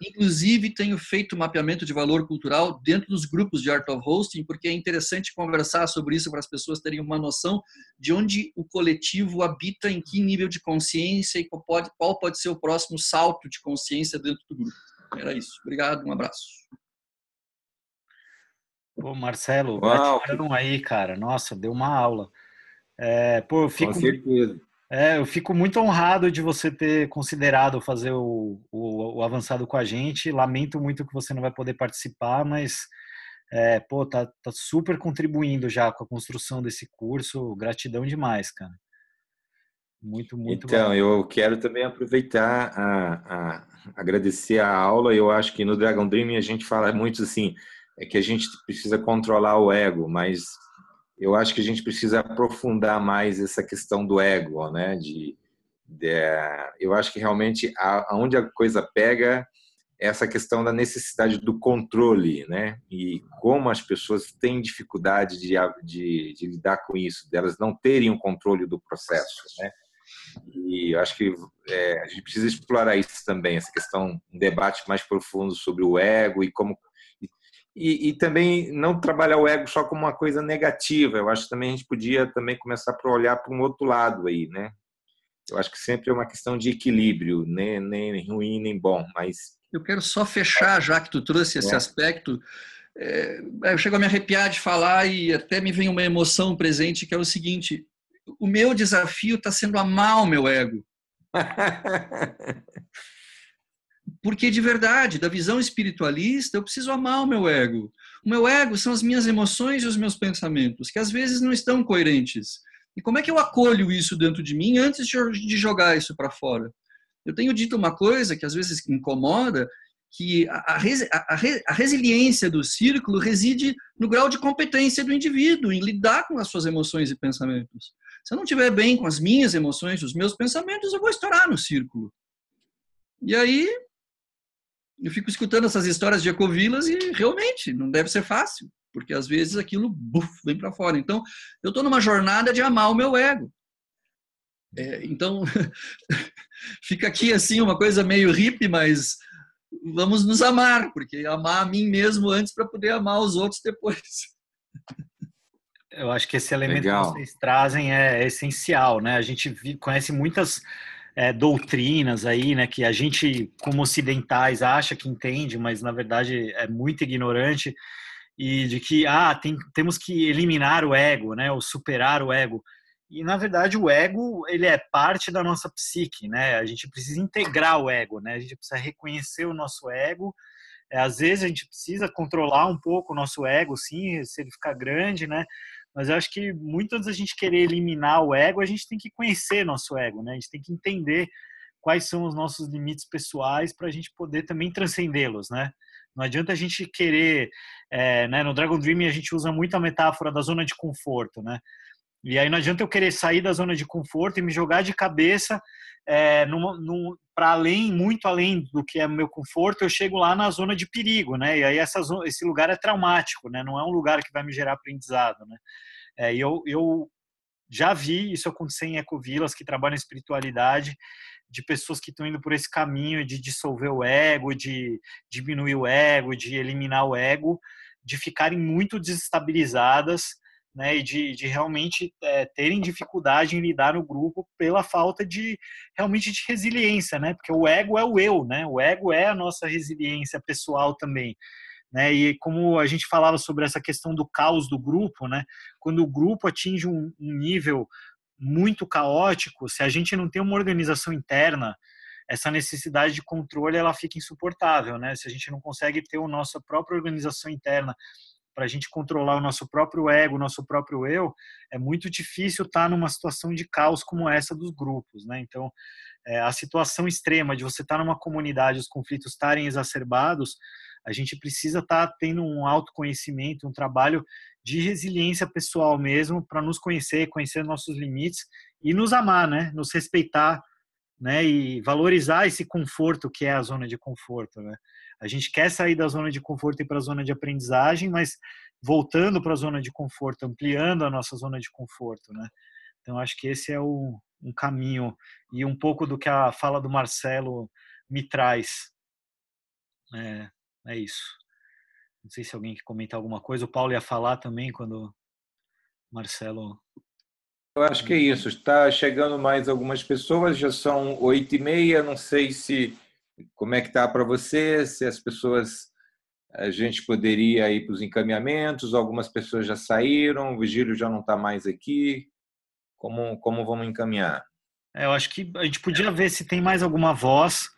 Speaker 5: Inclusive, tenho feito mapeamento de valor cultural dentro dos grupos de Art of Hosting, porque é interessante conversar sobre isso para as pessoas terem uma noção de onde o coletivo habita, em que nível de consciência e qual pode, qual pode ser o próximo salto de consciência dentro do grupo. Era isso. Obrigado, um abraço.
Speaker 1: Pô, Marcelo, Uau. aí, cara. Nossa, deu uma aula. É, pô, eu fico, Com certeza. É, eu fico muito honrado de você ter considerado fazer o, o, o, avançado com a gente. Lamento muito que você não vai poder participar, mas é, pô, tá, tá super contribuindo já com a construção desse curso. Gratidão demais, cara. Muito, muito. Então,
Speaker 2: bom. eu quero também aproveitar a, a, agradecer a aula. Eu acho que no Dragon Dream a gente fala muito assim, é que a gente precisa controlar o ego, mas eu acho que a gente precisa aprofundar mais essa questão do ego, né? De, de eh, eu acho que realmente aonde a coisa pega é essa questão da necessidade do controle, né? E como as pessoas têm dificuldade de, de, de lidar com isso, delas de não terem o controle do processo, né? E eu acho que é, a gente precisa explorar isso também, essa questão, um debate mais profundo sobre o ego e como e, e, também não trabalhar o ego só como uma coisa negativa. Eu acho que também a gente podia também começar para olhar para um outro lado aí, né? Eu acho que sempre é uma questão
Speaker 5: de equilíbrio, né? nem ruim nem bom, mas... Eu quero só fechar, já que tu trouxe esse é. aspecto, é, eu chego a me arrepiar de falar e até me vem uma emoção presente, que é o seguinte, o meu desafio está sendo amar o meu ego. Porque de verdade, da visão espiritualista, eu preciso amar o meu ego. O meu ego são as minhas emoções e os meus pensamentos, que às vezes não estão coerentes. E como é que eu acolho isso dentro de mim antes de jogar isso para fora? Eu tenho dito uma coisa que às vezes incomoda, que a, a, a, resiliência do círculo reside no grau de competência do indivíduo em lidar com as suas emoções e pensamentos. Se eu não estiver bem com as minhas emoções, os meus pensamentos, eu vou estourar no círculo. E aí eu fico escutando essas histórias de ecovilas e realmente não deve ser fácil, porque às vezes aquilo buf, vem para fora. Então, eu estou numa jornada de amar o meu ego. É, então, fica aqui assim uma coisa meio hippie, mas vamos nos amar, porque amar
Speaker 1: a mim mesmo antes para poder amar os outros depois. Eu acho que esse elemento Legal. que vocês trazem é, é essencial, né? A gente vi, conhece muitas é, doutrinas aí, né, que a gente, como ocidentais, acha que entende, mas na verdade é muito ignorante, e de que ah, tem, temos que eliminar o ego, né, ou superar o ego. E na verdade o ego ele é parte da nossa psique, né? A gente precisa integrar o ego, né? A gente precisa reconhecer o nosso ego. É, às vezes a gente precisa controlar um pouco o nosso ego, sim, se ele ficar grande, né? Mas eu acho que muito antes da gente querer eliminar o ego, a gente tem que conhecer nosso ego, né? A gente tem que entender quais são os nossos limites pessoais para a gente poder também transcendê-los, né? Não adianta a gente querer, é, né? No Dragon Dream a gente usa muito a metáfora da zona de conforto, né? E aí não adianta eu querer sair da zona de conforto e me jogar de cabeça é, eh, para além, muito além do que é meu conforto, eu chego lá na zona de perigo, né? E aí essa, esse lugar é traumático, né? Não é um lugar que vai me gerar aprendizado, né? É, eu, eu já vi isso acontecer em ecovilas que trabalham em espiritualidade, de pessoas que estão indo por esse caminho de dissolver o ego, de diminuir o ego, de eliminar o ego, de ficarem muito desestabilizadas, né, e de, de realmente é, terem dificuldade em lidar no grupo pela falta de realmente de resiliência, né? Porque o ego é o eu, né? O ego é a nossa resiliência pessoal também. Né? E como a gente falava sobre essa questão do caos do grupo, né? Quando o grupo atinge um, um nível muito caótico, se a gente não tem uma organização interna, essa necessidade de controle ela fica insuportável, né? Se a gente não consegue ter a nossa própria organização interna para a gente controlar o nosso próprio ego, o nosso próprio eu, é muito difícil estar tá numa situação de caos como essa dos grupos, né? Então, é, a situação extrema de você estar tá numa comunidade, os conflitos estarem exacerbados, a gente precisa estar tá tendo um autoconhecimento, um trabalho de resiliência pessoal mesmo, para nos conhecer, conhecer nossos limites e nos amar, né? Nos respeitar, né? E valorizar esse conforto que é a zona de conforto, né? A gente quer sair da zona de conforto e para a zona de aprendizagem, mas voltando para a zona de conforto, ampliando a nossa zona de conforto, né? Então acho que esse é o, um caminho e um pouco do que a fala do Marcelo me traz. É, é isso. Não sei se alguém quer comentar alguma coisa. O Paulo ia falar também quando Marcelo.
Speaker 2: Eu acho que é isso. Está chegando mais algumas pessoas. Já são oito e meia. Não sei se como é que está para você? Se as pessoas a gente poderia ir para os encaminhamentos, algumas pessoas já saíram, o Vigílio já não está mais aqui. Como, como vamos encaminhar?
Speaker 1: É, eu acho que a gente podia ver se tem mais alguma voz,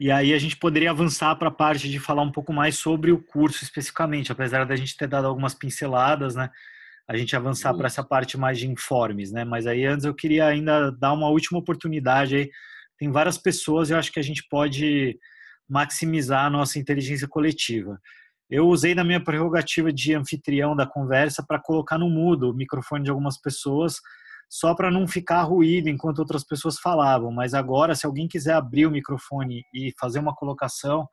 Speaker 1: e aí a gente poderia avançar para a parte de falar um pouco mais sobre o curso especificamente, apesar da gente ter dado algumas pinceladas, né? A gente avançar para essa parte mais de informes, né? Mas aí antes eu queria ainda dar uma última oportunidade aí tem várias pessoas e eu acho que a gente pode maximizar a nossa inteligência coletiva. Eu usei na minha prerrogativa de anfitrião da conversa para colocar no mudo o microfone de algumas pessoas, só para não ficar ruído enquanto outras pessoas falavam. Mas agora, se alguém quiser abrir o microfone e fazer uma colocação,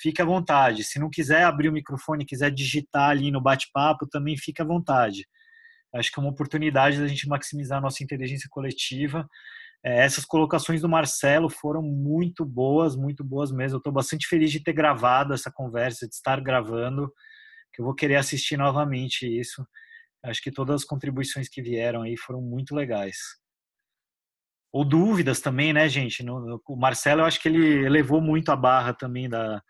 Speaker 1: fique à vontade. Se não quiser abrir o microfone, quiser digitar ali no bate-papo, também fique à vontade. Acho que é uma oportunidade da gente maximizar a nossa inteligência coletiva é, essas colocações do Marcelo foram muito boas, muito boas mesmo. Eu estou bastante feliz de ter gravado essa conversa, de estar gravando, que eu vou querer assistir novamente isso. Acho que todas as contribuições que vieram aí foram muito legais. Ou dúvidas também, né, gente? No, no, o Marcelo, eu acho que ele elevou muito a barra também da,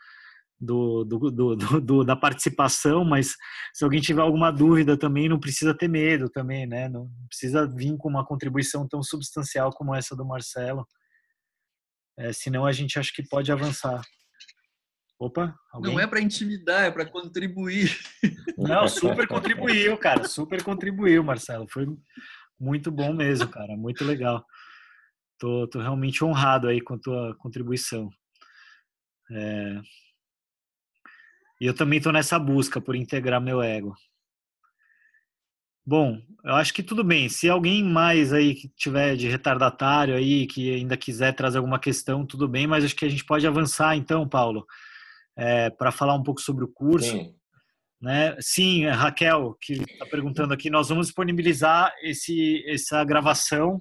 Speaker 1: do, do, do, do, da participação, mas se alguém tiver alguma dúvida também, não precisa ter medo também, né? Não precisa vir com uma contribuição tão substancial como essa do Marcelo. É, senão a gente acha que pode avançar. Opa, alguém? Não é
Speaker 5: para intimidar, é para contribuir. Não, super contribuiu,
Speaker 1: cara, super contribuiu, Marcelo. Foi muito bom mesmo, cara, muito legal. Tô, tô realmente honrado aí com a tua contribuição. É, e eu também estou nessa busca por integrar meu ego. Bom, eu acho que tudo bem. Se alguém mais aí que tiver de retardatário aí, que ainda quiser trazer alguma questão, tudo bem, mas acho que a gente pode avançar então, Paulo, é, para falar um pouco sobre o curso. Sim. Né? Sim, é, Raquel, que está perguntando aqui, nós vamos disponibilizar esse, essa gravação,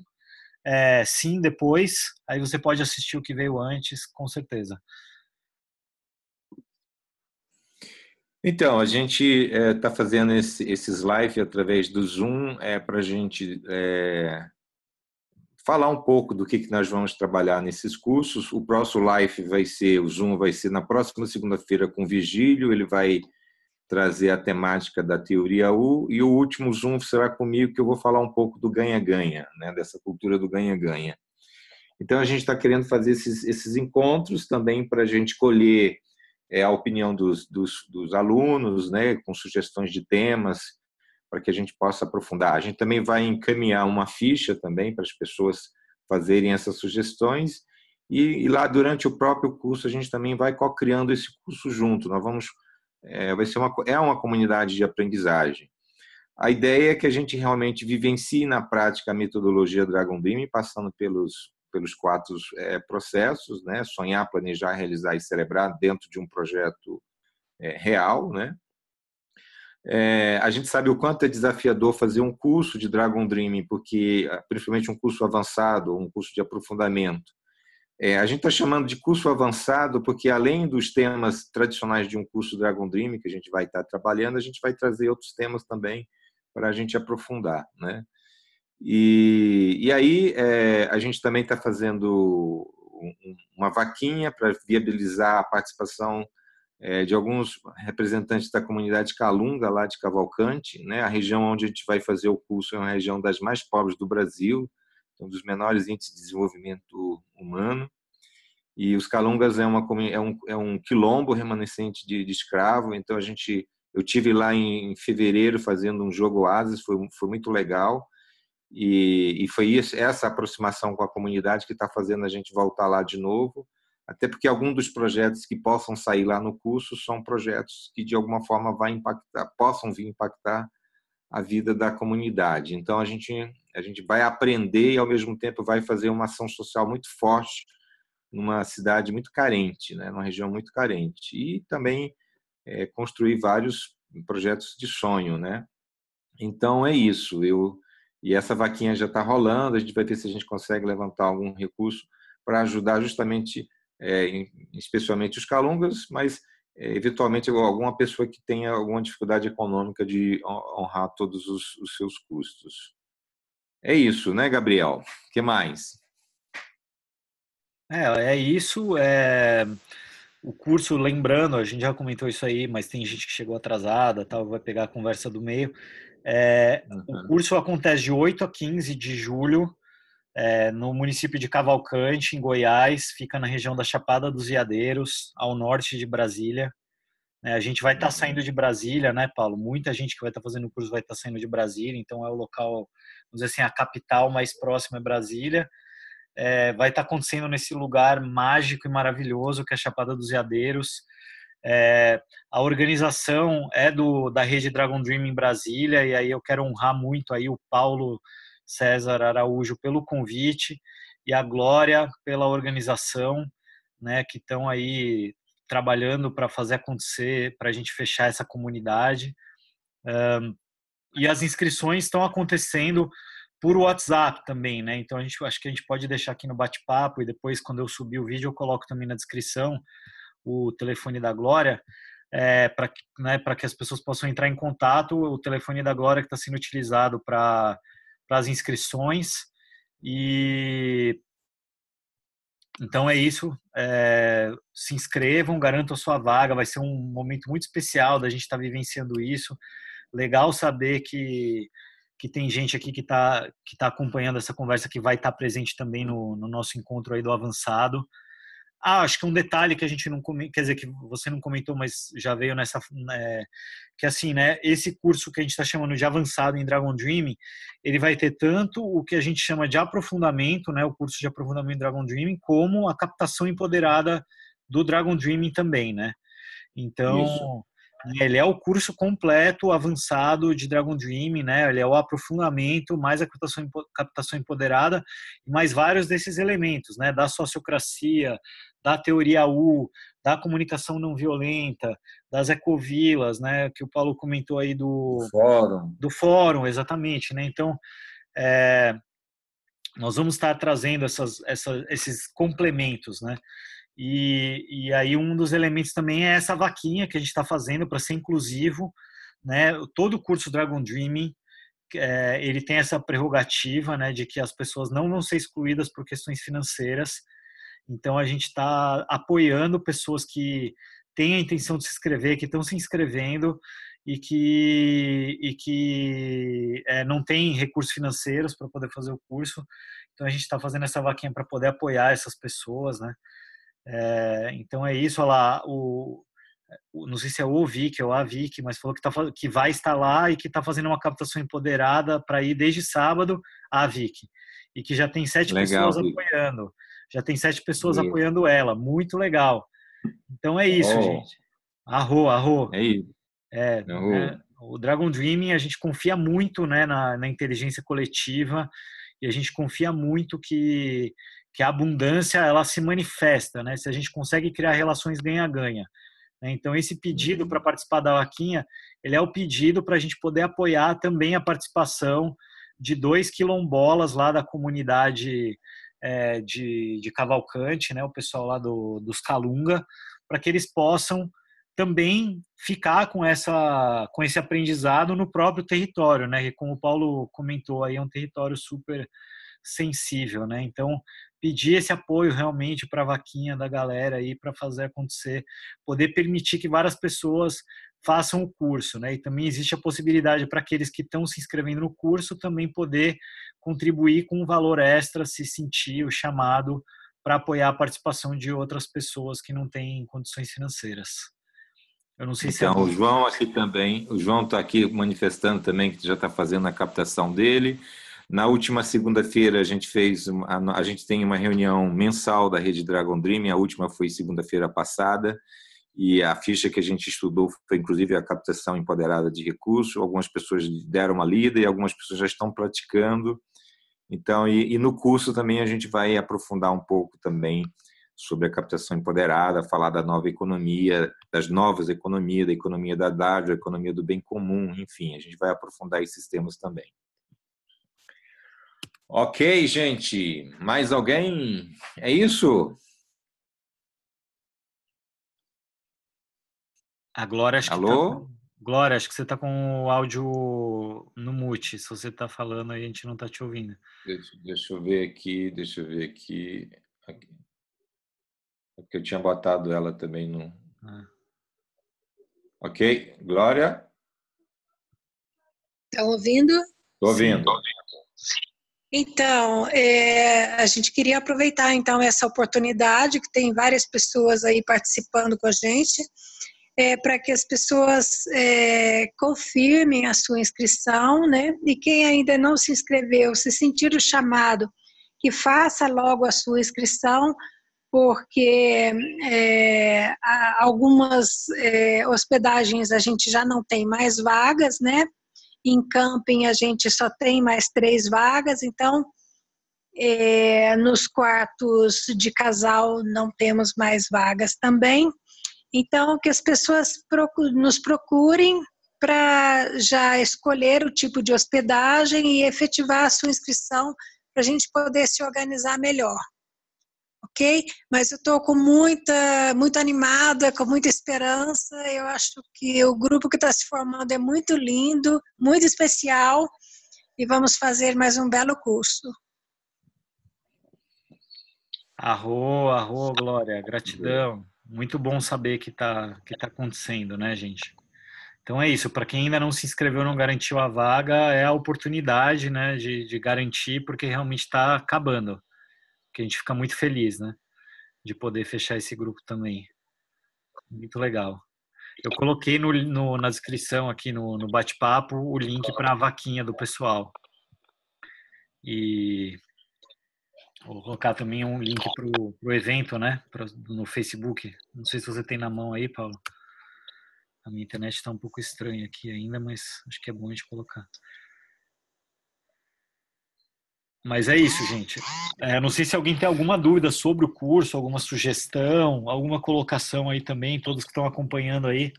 Speaker 1: é, sim, depois. Aí você pode assistir o que veio antes, com certeza.
Speaker 2: Então, a gente está eh, é, fazendo esse, esses lives através do Zoom é, eh, para a gente é, falar um pouco do que, que nós vamos trabalhar nesses cursos. O próximo live vai ser, o Zoom vai ser na próxima segunda-feira com o Vigílio, ele vai trazer a temática da teoria U, e o último Zoom será comigo, que eu vou falar um pouco do ganha-ganha, né, dessa cultura do ganha-ganha. Então, a gente está querendo fazer esses, esses encontros também para a gente colher é, a opinião dos, dos, dos alunos, né, com sugestões de temas, para que a gente possa aprofundar. A gente também vai encaminhar uma ficha também para as pessoas fazerem essas sugestões e, e, lá durante o próprio curso a gente também vai co-criando esse curso junto. Nós vamos é, vai ser uma é uma comunidade de aprendizagem. A ideia é que a gente realmente vivencie na prática a metodologia Dragon Dream, passando pelos pelos quatro é, processos, né? sonhar, planejar, realizar e celebrar dentro de um projeto é, real. Né? É, a gente sabe o quanto é desafiador fazer um curso de Dragon Dreaming, porque, ah, principalmente um curso avançado, um curso de aprofundamento. É, a gente está chamando de curso avançado porque, além dos temas tradicionais de um curso Dragon Dreaming que a gente vai estar tá trabalhando, a gente vai trazer outros temas também para a gente aprofundar. Né? E, e aí é, a gente também está fazendo uma vaquinha para viabilizar a participação é, de alguns representantes da comunidade Calunga, lá de Cavalcante. Né? A região onde a gente vai fazer o curso é uma região das mais pobres do Brasil, é um dos menores índices de desenvolvimento humano. E os Calungas é, uma, é, um, é um quilombo remanescente de, de escravo, então a gente eu tive lá em, em fevereiro fazendo um jogo Oasis, foi, foi muito legal. E, e foi isso, essa aproximação com a comunidade que está fazendo a gente voltar lá de novo, até porque alguns dos projetos que possam sair lá no curso são projetos que de alguma forma vai impactar, possam vir impactar a vida da comunidade. Então a gente a gente vai aprender e ao mesmo tempo vai fazer uma ação social muito forte numa cidade muito carente, né, numa região muito carente e também é, construir vários projetos de sonho, né? Então é isso. Eu e essa vaquinha já está rolando, a gente vai ver se a gente consegue levantar algum recurso para ajudar justamente, é, especialmente os calungas, mas é, eventualmente alguma pessoa que tenha alguma dificuldade econômica de honrar todos os, os seus custos. É isso, né, Gabriel? O que mais?
Speaker 1: É, é isso. É... O curso, lembrando, a gente já comentou isso aí, mas tem gente que chegou atrasada, tal, vai pegar a conversa do meio. É, uhum. O curso acontece de 8 a 15 de julho é, no município de Cavalcante, em Goiás, fica na região da Chapada dos Veadeiros, ao norte de Brasília. É, a gente vai estar tá uhum. saindo de Brasília, né, Paulo? Muita gente que vai estar tá fazendo o curso vai estar tá saindo de Brasília, então é o local, vamos dizer assim, a capital mais próxima é Brasília. É, vai estar tá acontecendo nesse lugar mágico e maravilhoso que é a Chapada dos Veadeiros é, a organização é do da rede Dragon Dream em Brasília e aí eu quero honrar muito aí o Paulo César Araújo pelo convite e a Glória pela organização, né, que estão aí trabalhando para fazer acontecer, para a gente fechar essa comunidade. Um, e as inscrições estão acontecendo por WhatsApp também, né? Então a gente acho que a gente pode deixar aqui no bate-papo e depois quando eu subir o vídeo eu coloco também na descrição o telefone da Glória, é, para né, que as pessoas possam entrar em contato, o telefone da Glória que está sendo utilizado para as inscrições. E então é isso. É, se inscrevam, garantam a sua vaga. Vai ser um momento muito especial da gente estar tá vivenciando isso. Legal saber que, que tem gente aqui que está que tá acompanhando essa conversa que vai estar tá presente também no, no nosso encontro aí do avançado. Ah, acho que um detalhe que a gente não comentou, quer dizer, que você não comentou, mas já veio nessa. É, que assim, né? Esse curso que a gente está chamando de avançado em Dragon Dreaming, ele vai ter tanto o que a gente chama de aprofundamento, né? O curso de aprofundamento em Dragon Dreaming, como a captação empoderada do Dragon Dreaming também, né? Então. Né, ele é o curso completo, avançado de Dragon Dream, né? Ele é o aprofundamento, mais a captação, captação empoderada, mais vários desses elementos, né? Da sociocracia, da teoria U, da comunicação não violenta, das ecovilas, né, que o Paulo comentou aí do fórum, do fórum exatamente, né? Então, é, nós vamos estar trazendo essas, essa, esses complementos, né? E, e aí um dos elementos também é essa vaquinha que a gente está fazendo para ser inclusivo, né? Todo o curso Dragon Dreaming é, ele tem essa prerrogativa, né, de que as pessoas não vão ser excluídas por questões financeiras, então a gente está apoiando pessoas que têm a intenção de se inscrever, que estão se inscrevendo e que, e que é, não tem recursos financeiros para poder fazer o curso. Então a gente está fazendo essa vaquinha para poder apoiar essas pessoas, né? É, então é isso, olha lá, o, não sei se é o Vic ou a Vic, mas falou que, tá, que vai estar lá e que está fazendo uma captação empoderada para ir desde sábado a Vic. E que já tem sete Legal, pessoas Vic. apoiando. Já tem sete pessoas apoiando ela. Muito legal. Então é isso, oh. gente. Arro, arro. É isso. É, arro. é, o Dragon Dreaming, a gente confia muito né, na, na inteligência coletiva e a gente confia muito que, que a abundância ela se manifesta, né? Se a gente consegue criar relações ganha-ganha. Né? Então, esse pedido uhum. para participar da vaquinha, ele é o pedido para a gente poder apoiar também a participação de dois quilombolas lá da comunidade é, de, de Cavalcante, né, o pessoal lá do, dos Calunga, para que eles possam também ficar com essa com esse aprendizado no próprio território, né? E como o Paulo comentou aí, é um território super sensível, né? Então, pedir esse apoio realmente para a vaquinha da galera aí para fazer acontecer, poder permitir que várias pessoas façam o curso, né? E também existe a possibilidade para aqueles que estão se inscrevendo no curso também poder contribuir com um valor extra se sentir o chamado para apoiar a participação de outras pessoas que não têm condições financeiras. Eu não sei então, se é... Então, o
Speaker 2: João aqui também, o João está aqui manifestando também que já está fazendo a captação dele. Na última segunda-feira a gente fez, uma, a gente tem uma reunião mensal da Rede Dragon Dream, a última foi segunda-feira passada e a ficha que a gente estudou foi inclusive a captação empoderada de recursos. Algumas pessoas deram uma lida e algumas pessoas já estão praticando. Então, e, e no curso também a gente vai aprofundar um pouco também sobre a captação empoderada, falar da nova economia, das novas economias, da economia da dádiva, da economia do bem comum, enfim, a gente vai aprofundar esses temas também. Ok, gente, mais alguém? É isso?
Speaker 1: A Glória, acho Alô? que tá... Glória, acho que você está com o áudio no mute. Se você está falando, a gente não está te ouvindo.
Speaker 2: Deixa, deixa, eu ver aqui, deixa eu ver aqui. aqui. É porque eu tinha botado ela também no. Ah. Ok, Glória?
Speaker 3: Está ouvindo? Estou
Speaker 2: ouvindo. Tô ouvindo.
Speaker 3: Sim. Então, é, a gente queria aproveitar então essa oportunidade que tem várias pessoas aí participando com a gente é, para que as pessoas é, confirmem a sua inscrição, né? E quem ainda não se inscreveu, se sentir o chamado, que faça logo a sua inscrição, porque é, algumas é, hospedagens a gente já não tem mais vagas, né? Em camping a gente só tem mais três vagas, então é, nos quartos de casal não temos mais vagas também. Então, que as pessoas nos procurem para já escolher o tipo de hospedagem e efetivar a sua inscrição para a gente poder se organizar melhor. Ok? Mas eu estou com muita, muito animada, com muita esperança. Eu acho que o grupo que está se formando é muito lindo, muito especial e vamos fazer mais um belo curso.
Speaker 1: Arro, arro, Glória, gratidão. Muito bom saber que está que tá acontecendo, né, gente? Então é isso. Para quem ainda não se inscreveu, não garantiu a vaga, é a oportunidade, né, de, de garantir, porque realmente está acabando. Que a gente fica muito feliz, né, de poder fechar esse grupo também. Muito legal. Eu coloquei no, no, na descrição aqui no, no bate-papo o link para a vaquinha do pessoal. E Vou colocar também um link para o evento, né? no Facebook. Não sei se você tem na mão aí, Paulo. A minha internet está um pouco estranha aqui ainda, mas acho que é bom a gente colocar. Mas é isso, gente. É, não sei se alguém tem alguma dúvida sobre o curso, alguma sugestão, alguma colocação aí também, todos que estão acompanhando aí.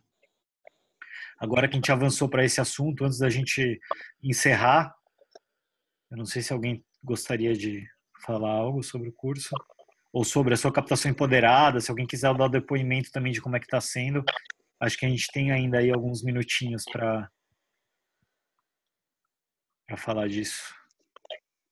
Speaker 1: Agora que a gente avançou para esse assunto, antes da gente encerrar, eu não sei se alguém gostaria de falar algo sobre o curso? Ou sobre a sua captação empoderada, se alguém quiser dar depoimento também de como é que está sendo. Acho que a gente tem ainda aí alguns minutinhos para falar disso,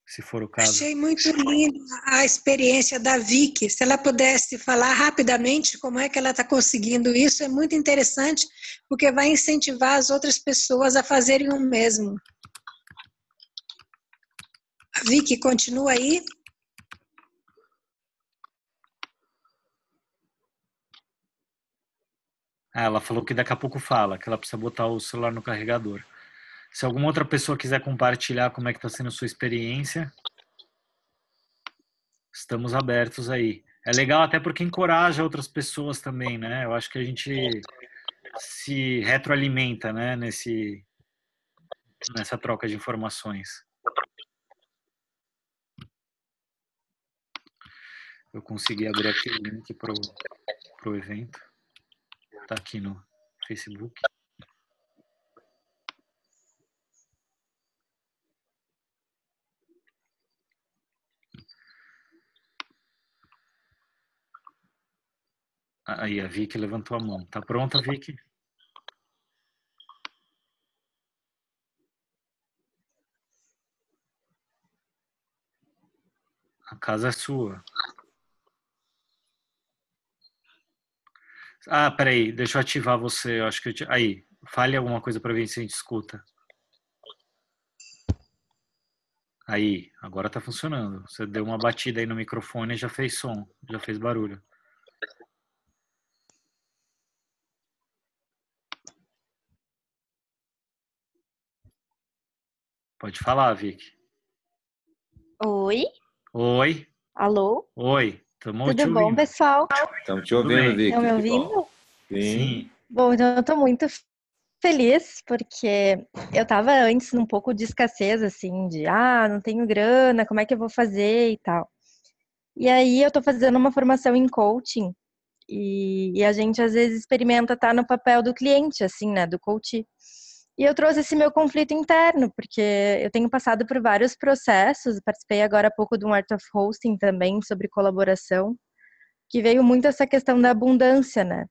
Speaker 1: se for o caso.
Speaker 3: Achei muito linda a experiência da Vicky. Se ela pudesse falar rapidamente como é que ela está conseguindo isso, é muito interessante, porque vai incentivar as outras pessoas a fazerem o mesmo. Vicky, continua aí.
Speaker 1: Ah, ela falou que daqui a pouco fala, que ela precisa botar o celular no carregador. Se alguma outra pessoa quiser compartilhar como é que está sendo a sua experiência, estamos abertos aí. É legal até porque encoraja outras pessoas também, né? Eu acho que a gente se retroalimenta, né? Nesse, nessa troca de informações. Eu consegui abrir aqui o link para o evento tá aqui no Facebook. Ah, aí, a Vicky levantou a mão. Tá pronta, Vicky? A casa é sua. Ah, peraí, deixa eu ativar você. Eu acho que eu te... Aí, fale alguma coisa para ver se a gente escuta. Aí, agora tá funcionando. Você deu uma batida aí no microfone e já fez som, já fez barulho. Pode falar, Vic. Oi. Oi. Alô? Oi. Tamo Tudo bom, ouvindo.
Speaker 6: pessoal?
Speaker 2: Estamos te ouvindo, Vicky. Estão me ouvindo? Sim. Sim.
Speaker 6: Bom, então eu estou muito feliz, porque eu estava antes num pouco de escassez, assim, de ah, não tenho grana, como é que eu vou fazer e tal. E aí eu estou fazendo uma formação em coaching e, e a gente às vezes experimenta estar tá no papel do cliente, assim, né, do coach. E eu trouxe esse meu conflito interno, porque eu tenho passado por vários processos, participei agora há pouco de um Art of Hosting também sobre colaboração, que veio muito essa questão da abundância, né?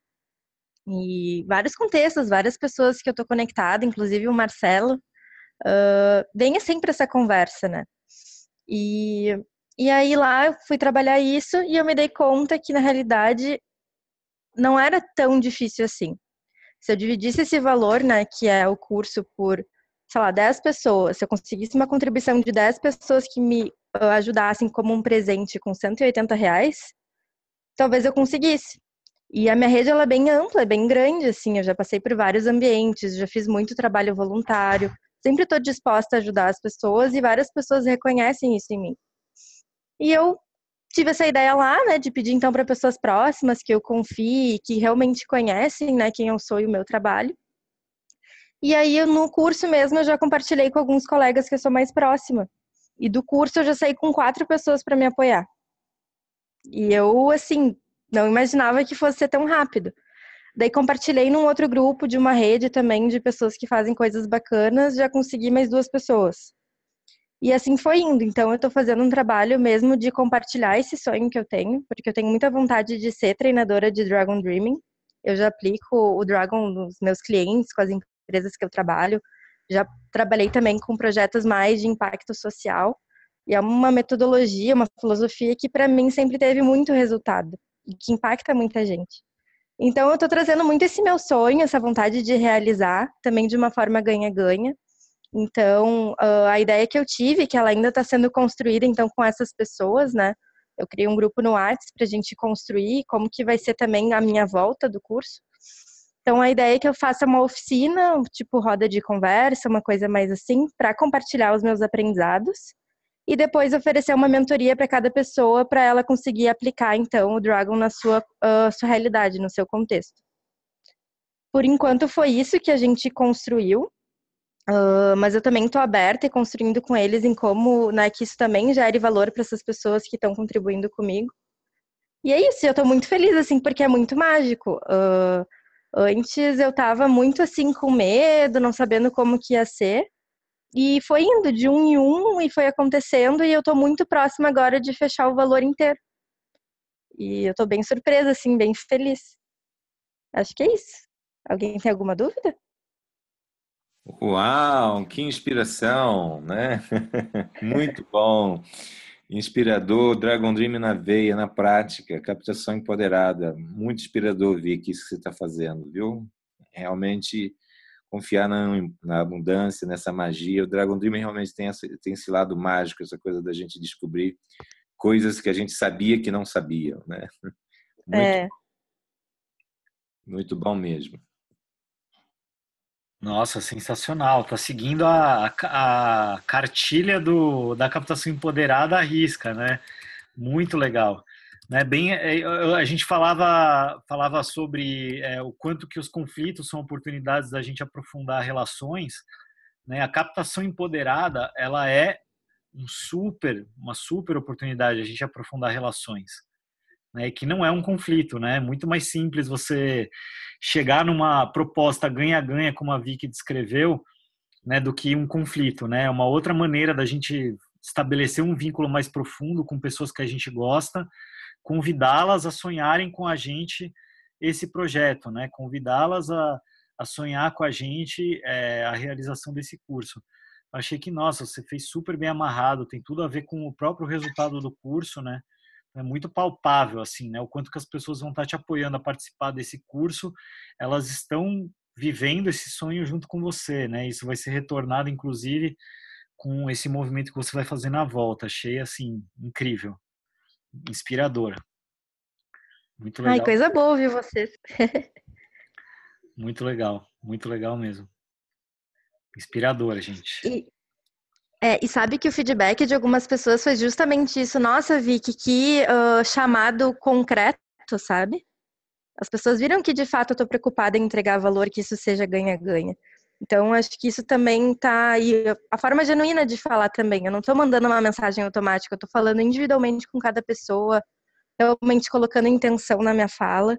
Speaker 6: E vários contextos, várias pessoas que eu tô conectada, inclusive o Marcelo, uh, vem sempre essa conversa, né? E, e aí lá eu fui trabalhar isso e eu me dei conta que na realidade não era tão difícil assim se eu dividisse esse valor, né, que é o curso por, sei lá, 10 pessoas, se eu conseguisse uma contribuição de 10 pessoas que me ah, ajudassem como um presente com 180 reais, talvez eu conseguisse. E a minha rede ela é bem ampla, é bem grande, assim, eu já passei por vários ambientes, já fiz muito trabalho voluntário, sempre estou disposta a ajudar as pessoas e várias pessoas reconhecem isso em mim. E eu tive essa ideia lá, né, de pedir então para pessoas próximas que eu confie, que realmente conhecem, né, quem eu sou e o meu trabalho. E aí no curso mesmo eu já compartilhei com alguns colegas que eu sou mais próxima. E do curso eu já saí com quatro pessoas para me apoiar. E eu assim, não imaginava que fosse ser tão rápido. Daí compartilhei num outro grupo de uma rede também de pessoas que fazem coisas bacanas, já consegui mais duas pessoas. E assim foi indo. Então, eu estou fazendo um trabalho mesmo de compartilhar esse sonho que eu tenho, porque eu tenho muita vontade de ser treinadora de Dragon Dreaming. Eu já aplico o Dragon nos meus clientes, com as empresas que eu trabalho. Já trabalhei também com projetos mais de impacto social. E é uma metodologia, uma filosofia que para mim sempre teve muito resultado e que impacta muita gente. Então, eu estou trazendo muito esse meu sonho, essa vontade de realizar, também de uma forma ganha-ganha então, ah, a ideia que eu tive, que ela ainda está sendo construída, então, com essas pessoas, né? Eu criei um grupo no Arts para a gente construir como que vai ser também a minha volta do curso. Então, a ideia é que eu faça uma oficina, tipo roda de conversa, uma coisa mais assim, para compartilhar os meus aprendizados. E depois oferecer uma mentoria para cada pessoa, para ela conseguir aplicar, então, o Dragon na sua, uh, sua realidade, no seu contexto. Por enquanto, foi isso que a gente construiu. Uh, mas eu também estou aberta e construindo com eles em como né, que isso também gere valor para essas pessoas que estão contribuindo comigo. E é isso, eu estou muito feliz, assim, porque é muito mágico. Uh, antes eu estava muito, assim, com medo, não sabendo como que ia ser. E foi indo de um em um e foi acontecendo e eu estou muito próxima agora de fechar o valor inteiro. E eu estou bem surpresa, assim, bem feliz. Acho que é isso. Alguém tem alguma dúvida?
Speaker 2: Uau, que inspiração, né? Muito bom. Inspirador, Dragon Dream na veia, na prática, captação empoderada. Muito inspirador, ver isso que você está fazendo, viu? Realmente confiar na, na, abundância, nessa magia. O Dragon Dream realmente tem, essa, tem esse lado mágico, essa coisa da gente descobrir coisas que a gente sabia que não sabia, né? Muito, é. muito bom mesmo.
Speaker 1: Nossa, sensacional. Tá seguindo a, a cartilha do, da captação empoderada à risca, né? Muito legal. Né? Bem, é, é, a gente falava, falava sobre é, o quanto que os conflitos são oportunidades da gente aprofundar relações. Né? A captação empoderada, ela é um super, uma super oportunidade a gente aprofundar relações né, que não é um conflito, né? É muito mais simples você chegar numa proposta ganha-ganha, como a Vicky descreveu, né, do que um conflito, né? É uma outra maneira da gente estabelecer um vínculo mais profundo com pessoas que a gente gosta, convidá-las a sonharem com a gente esse projeto, né? Convidá-las a, a sonhar com a gente é, a realização desse curso. Achei que, nossa, você fez super bem amarrado, tem tudo a ver com o próprio resultado do curso, né? é muito palpável assim, né? O quanto que as pessoas vão estar te apoiando a participar desse curso, elas estão vivendo esse sonho junto com você, né? Isso vai ser retornado inclusive com esse movimento que você vai fazer na volta, achei assim incrível, inspirador. Muito legal. Ai, coisa
Speaker 6: boa ouvir vocês.
Speaker 1: muito legal, muito legal mesmo. Inspiradora, gente.
Speaker 6: E, é, e sabe que o feedback de algumas pessoas foi justamente isso. Nossa, Vicky, que uh, chamado concreto, sabe? As pessoas viram que de fato eu estou preocupada em entregar valor, que isso seja ganha-ganha. Então, acho que isso também tá aí. A forma genuína de falar também. Eu não estou mandando uma mensagem automática, eu estou falando individualmente com cada pessoa, realmente colocando intenção na minha fala.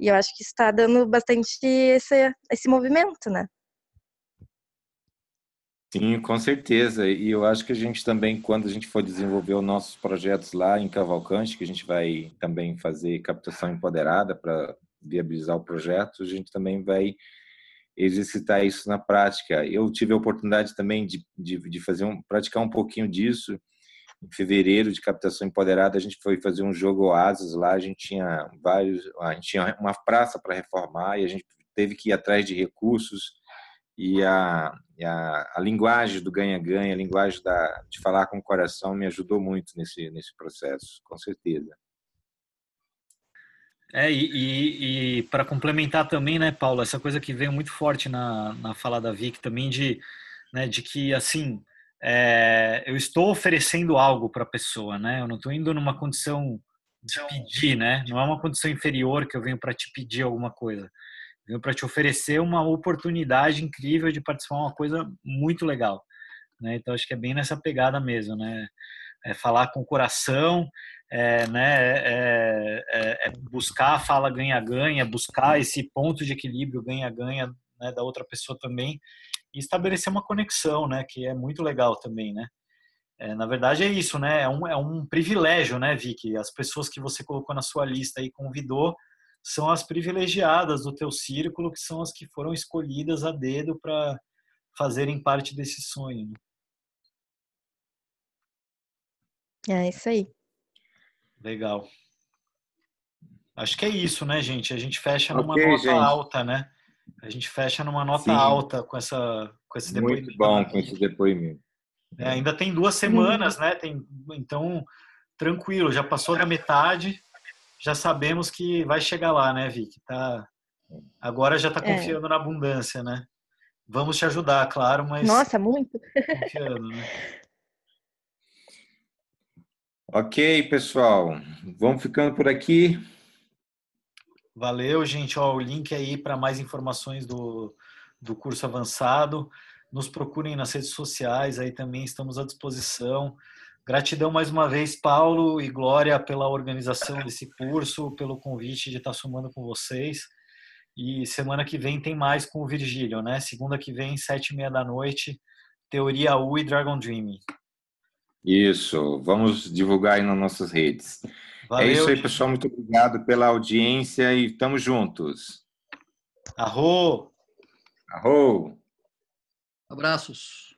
Speaker 6: E eu acho que está dando bastante esse, esse movimento, né?
Speaker 2: Sim, com certeza. E eu acho que a gente também, quando a gente for desenvolver os nossos projetos lá em Cavalcante, que a gente vai também fazer captação empoderada para viabilizar o projeto, a gente também vai exercitar isso na prática. Eu tive a oportunidade também de, de, de fazer um, praticar um pouquinho disso em fevereiro de captação empoderada. A gente foi fazer um jogo Oasis lá, a gente tinha vários, a gente tinha uma praça para reformar e a gente teve que ir atrás de recursos e a, e a, a linguagem do ganha-ganha, a linguagem da, de falar com o coração me ajudou muito nesse, nesse processo, com certeza.
Speaker 1: É, e, e, e para complementar também, né, Paulo, essa coisa que veio muito forte na, na fala da Vic também de, né, de que, assim, é, eu estou oferecendo algo para a pessoa, né? Eu não estou indo numa condição de pedir, né? Não é uma condição inferior que eu venho para te pedir alguma coisa para te oferecer uma oportunidade incrível de participar de uma coisa muito legal. Né? Então, acho que é bem nessa pegada mesmo, né? É falar com o coração, é, né? É, é, é buscar a fala ganha-ganha, buscar esse ponto de equilíbrio ganha-ganha né? da outra pessoa também e estabelecer uma conexão, né? Que é muito legal também, né? É, na verdade é isso, né? É um, é um privilégio, né, Vicky? As pessoas que você colocou na sua lista e convidou, são as privilegiadas do teu círculo, que são as que foram escolhidas a dedo para fazerem parte desse sonho. Né? É isso aí. Legal. Acho que é isso, né, gente? A gente fecha okay, numa nota gente. alta, né? A gente fecha numa nota Sim. alta com, essa, com esse depoimento. Muito
Speaker 2: bom com esse depoimento.
Speaker 1: É, ainda tem duas semanas, né? Tem, então, tranquilo, já passou da metade já sabemos que vai chegar lá, né, Vic Tá, agora já está é. confiando é. na abundância, né? Vamos te ajudar, claro, mas. Nossa,
Speaker 6: muito! Confiando, né?
Speaker 2: ok, pessoal. Vamos ficando por aqui.
Speaker 1: Valeu, gente. Ó, o link aí para mais informações do, do curso avançado. Nos procurem nas redes sociais, aí também estamos à disposição. Gratidão mais uma vez, Paulo e Glória, pela organização desse curso, pelo convite de estar sumando com vocês. E semana que vem tem mais com o Virgílio, né? Segunda que vem, sete e meia da noite, Teoria U e Dragon Dream.
Speaker 2: Isso, vamos divulgar aí nas nossas redes. É Valeu, é isso aí, pessoal. Muito obrigado pela audiência e estamos juntos. Arro! Arro! Abraços.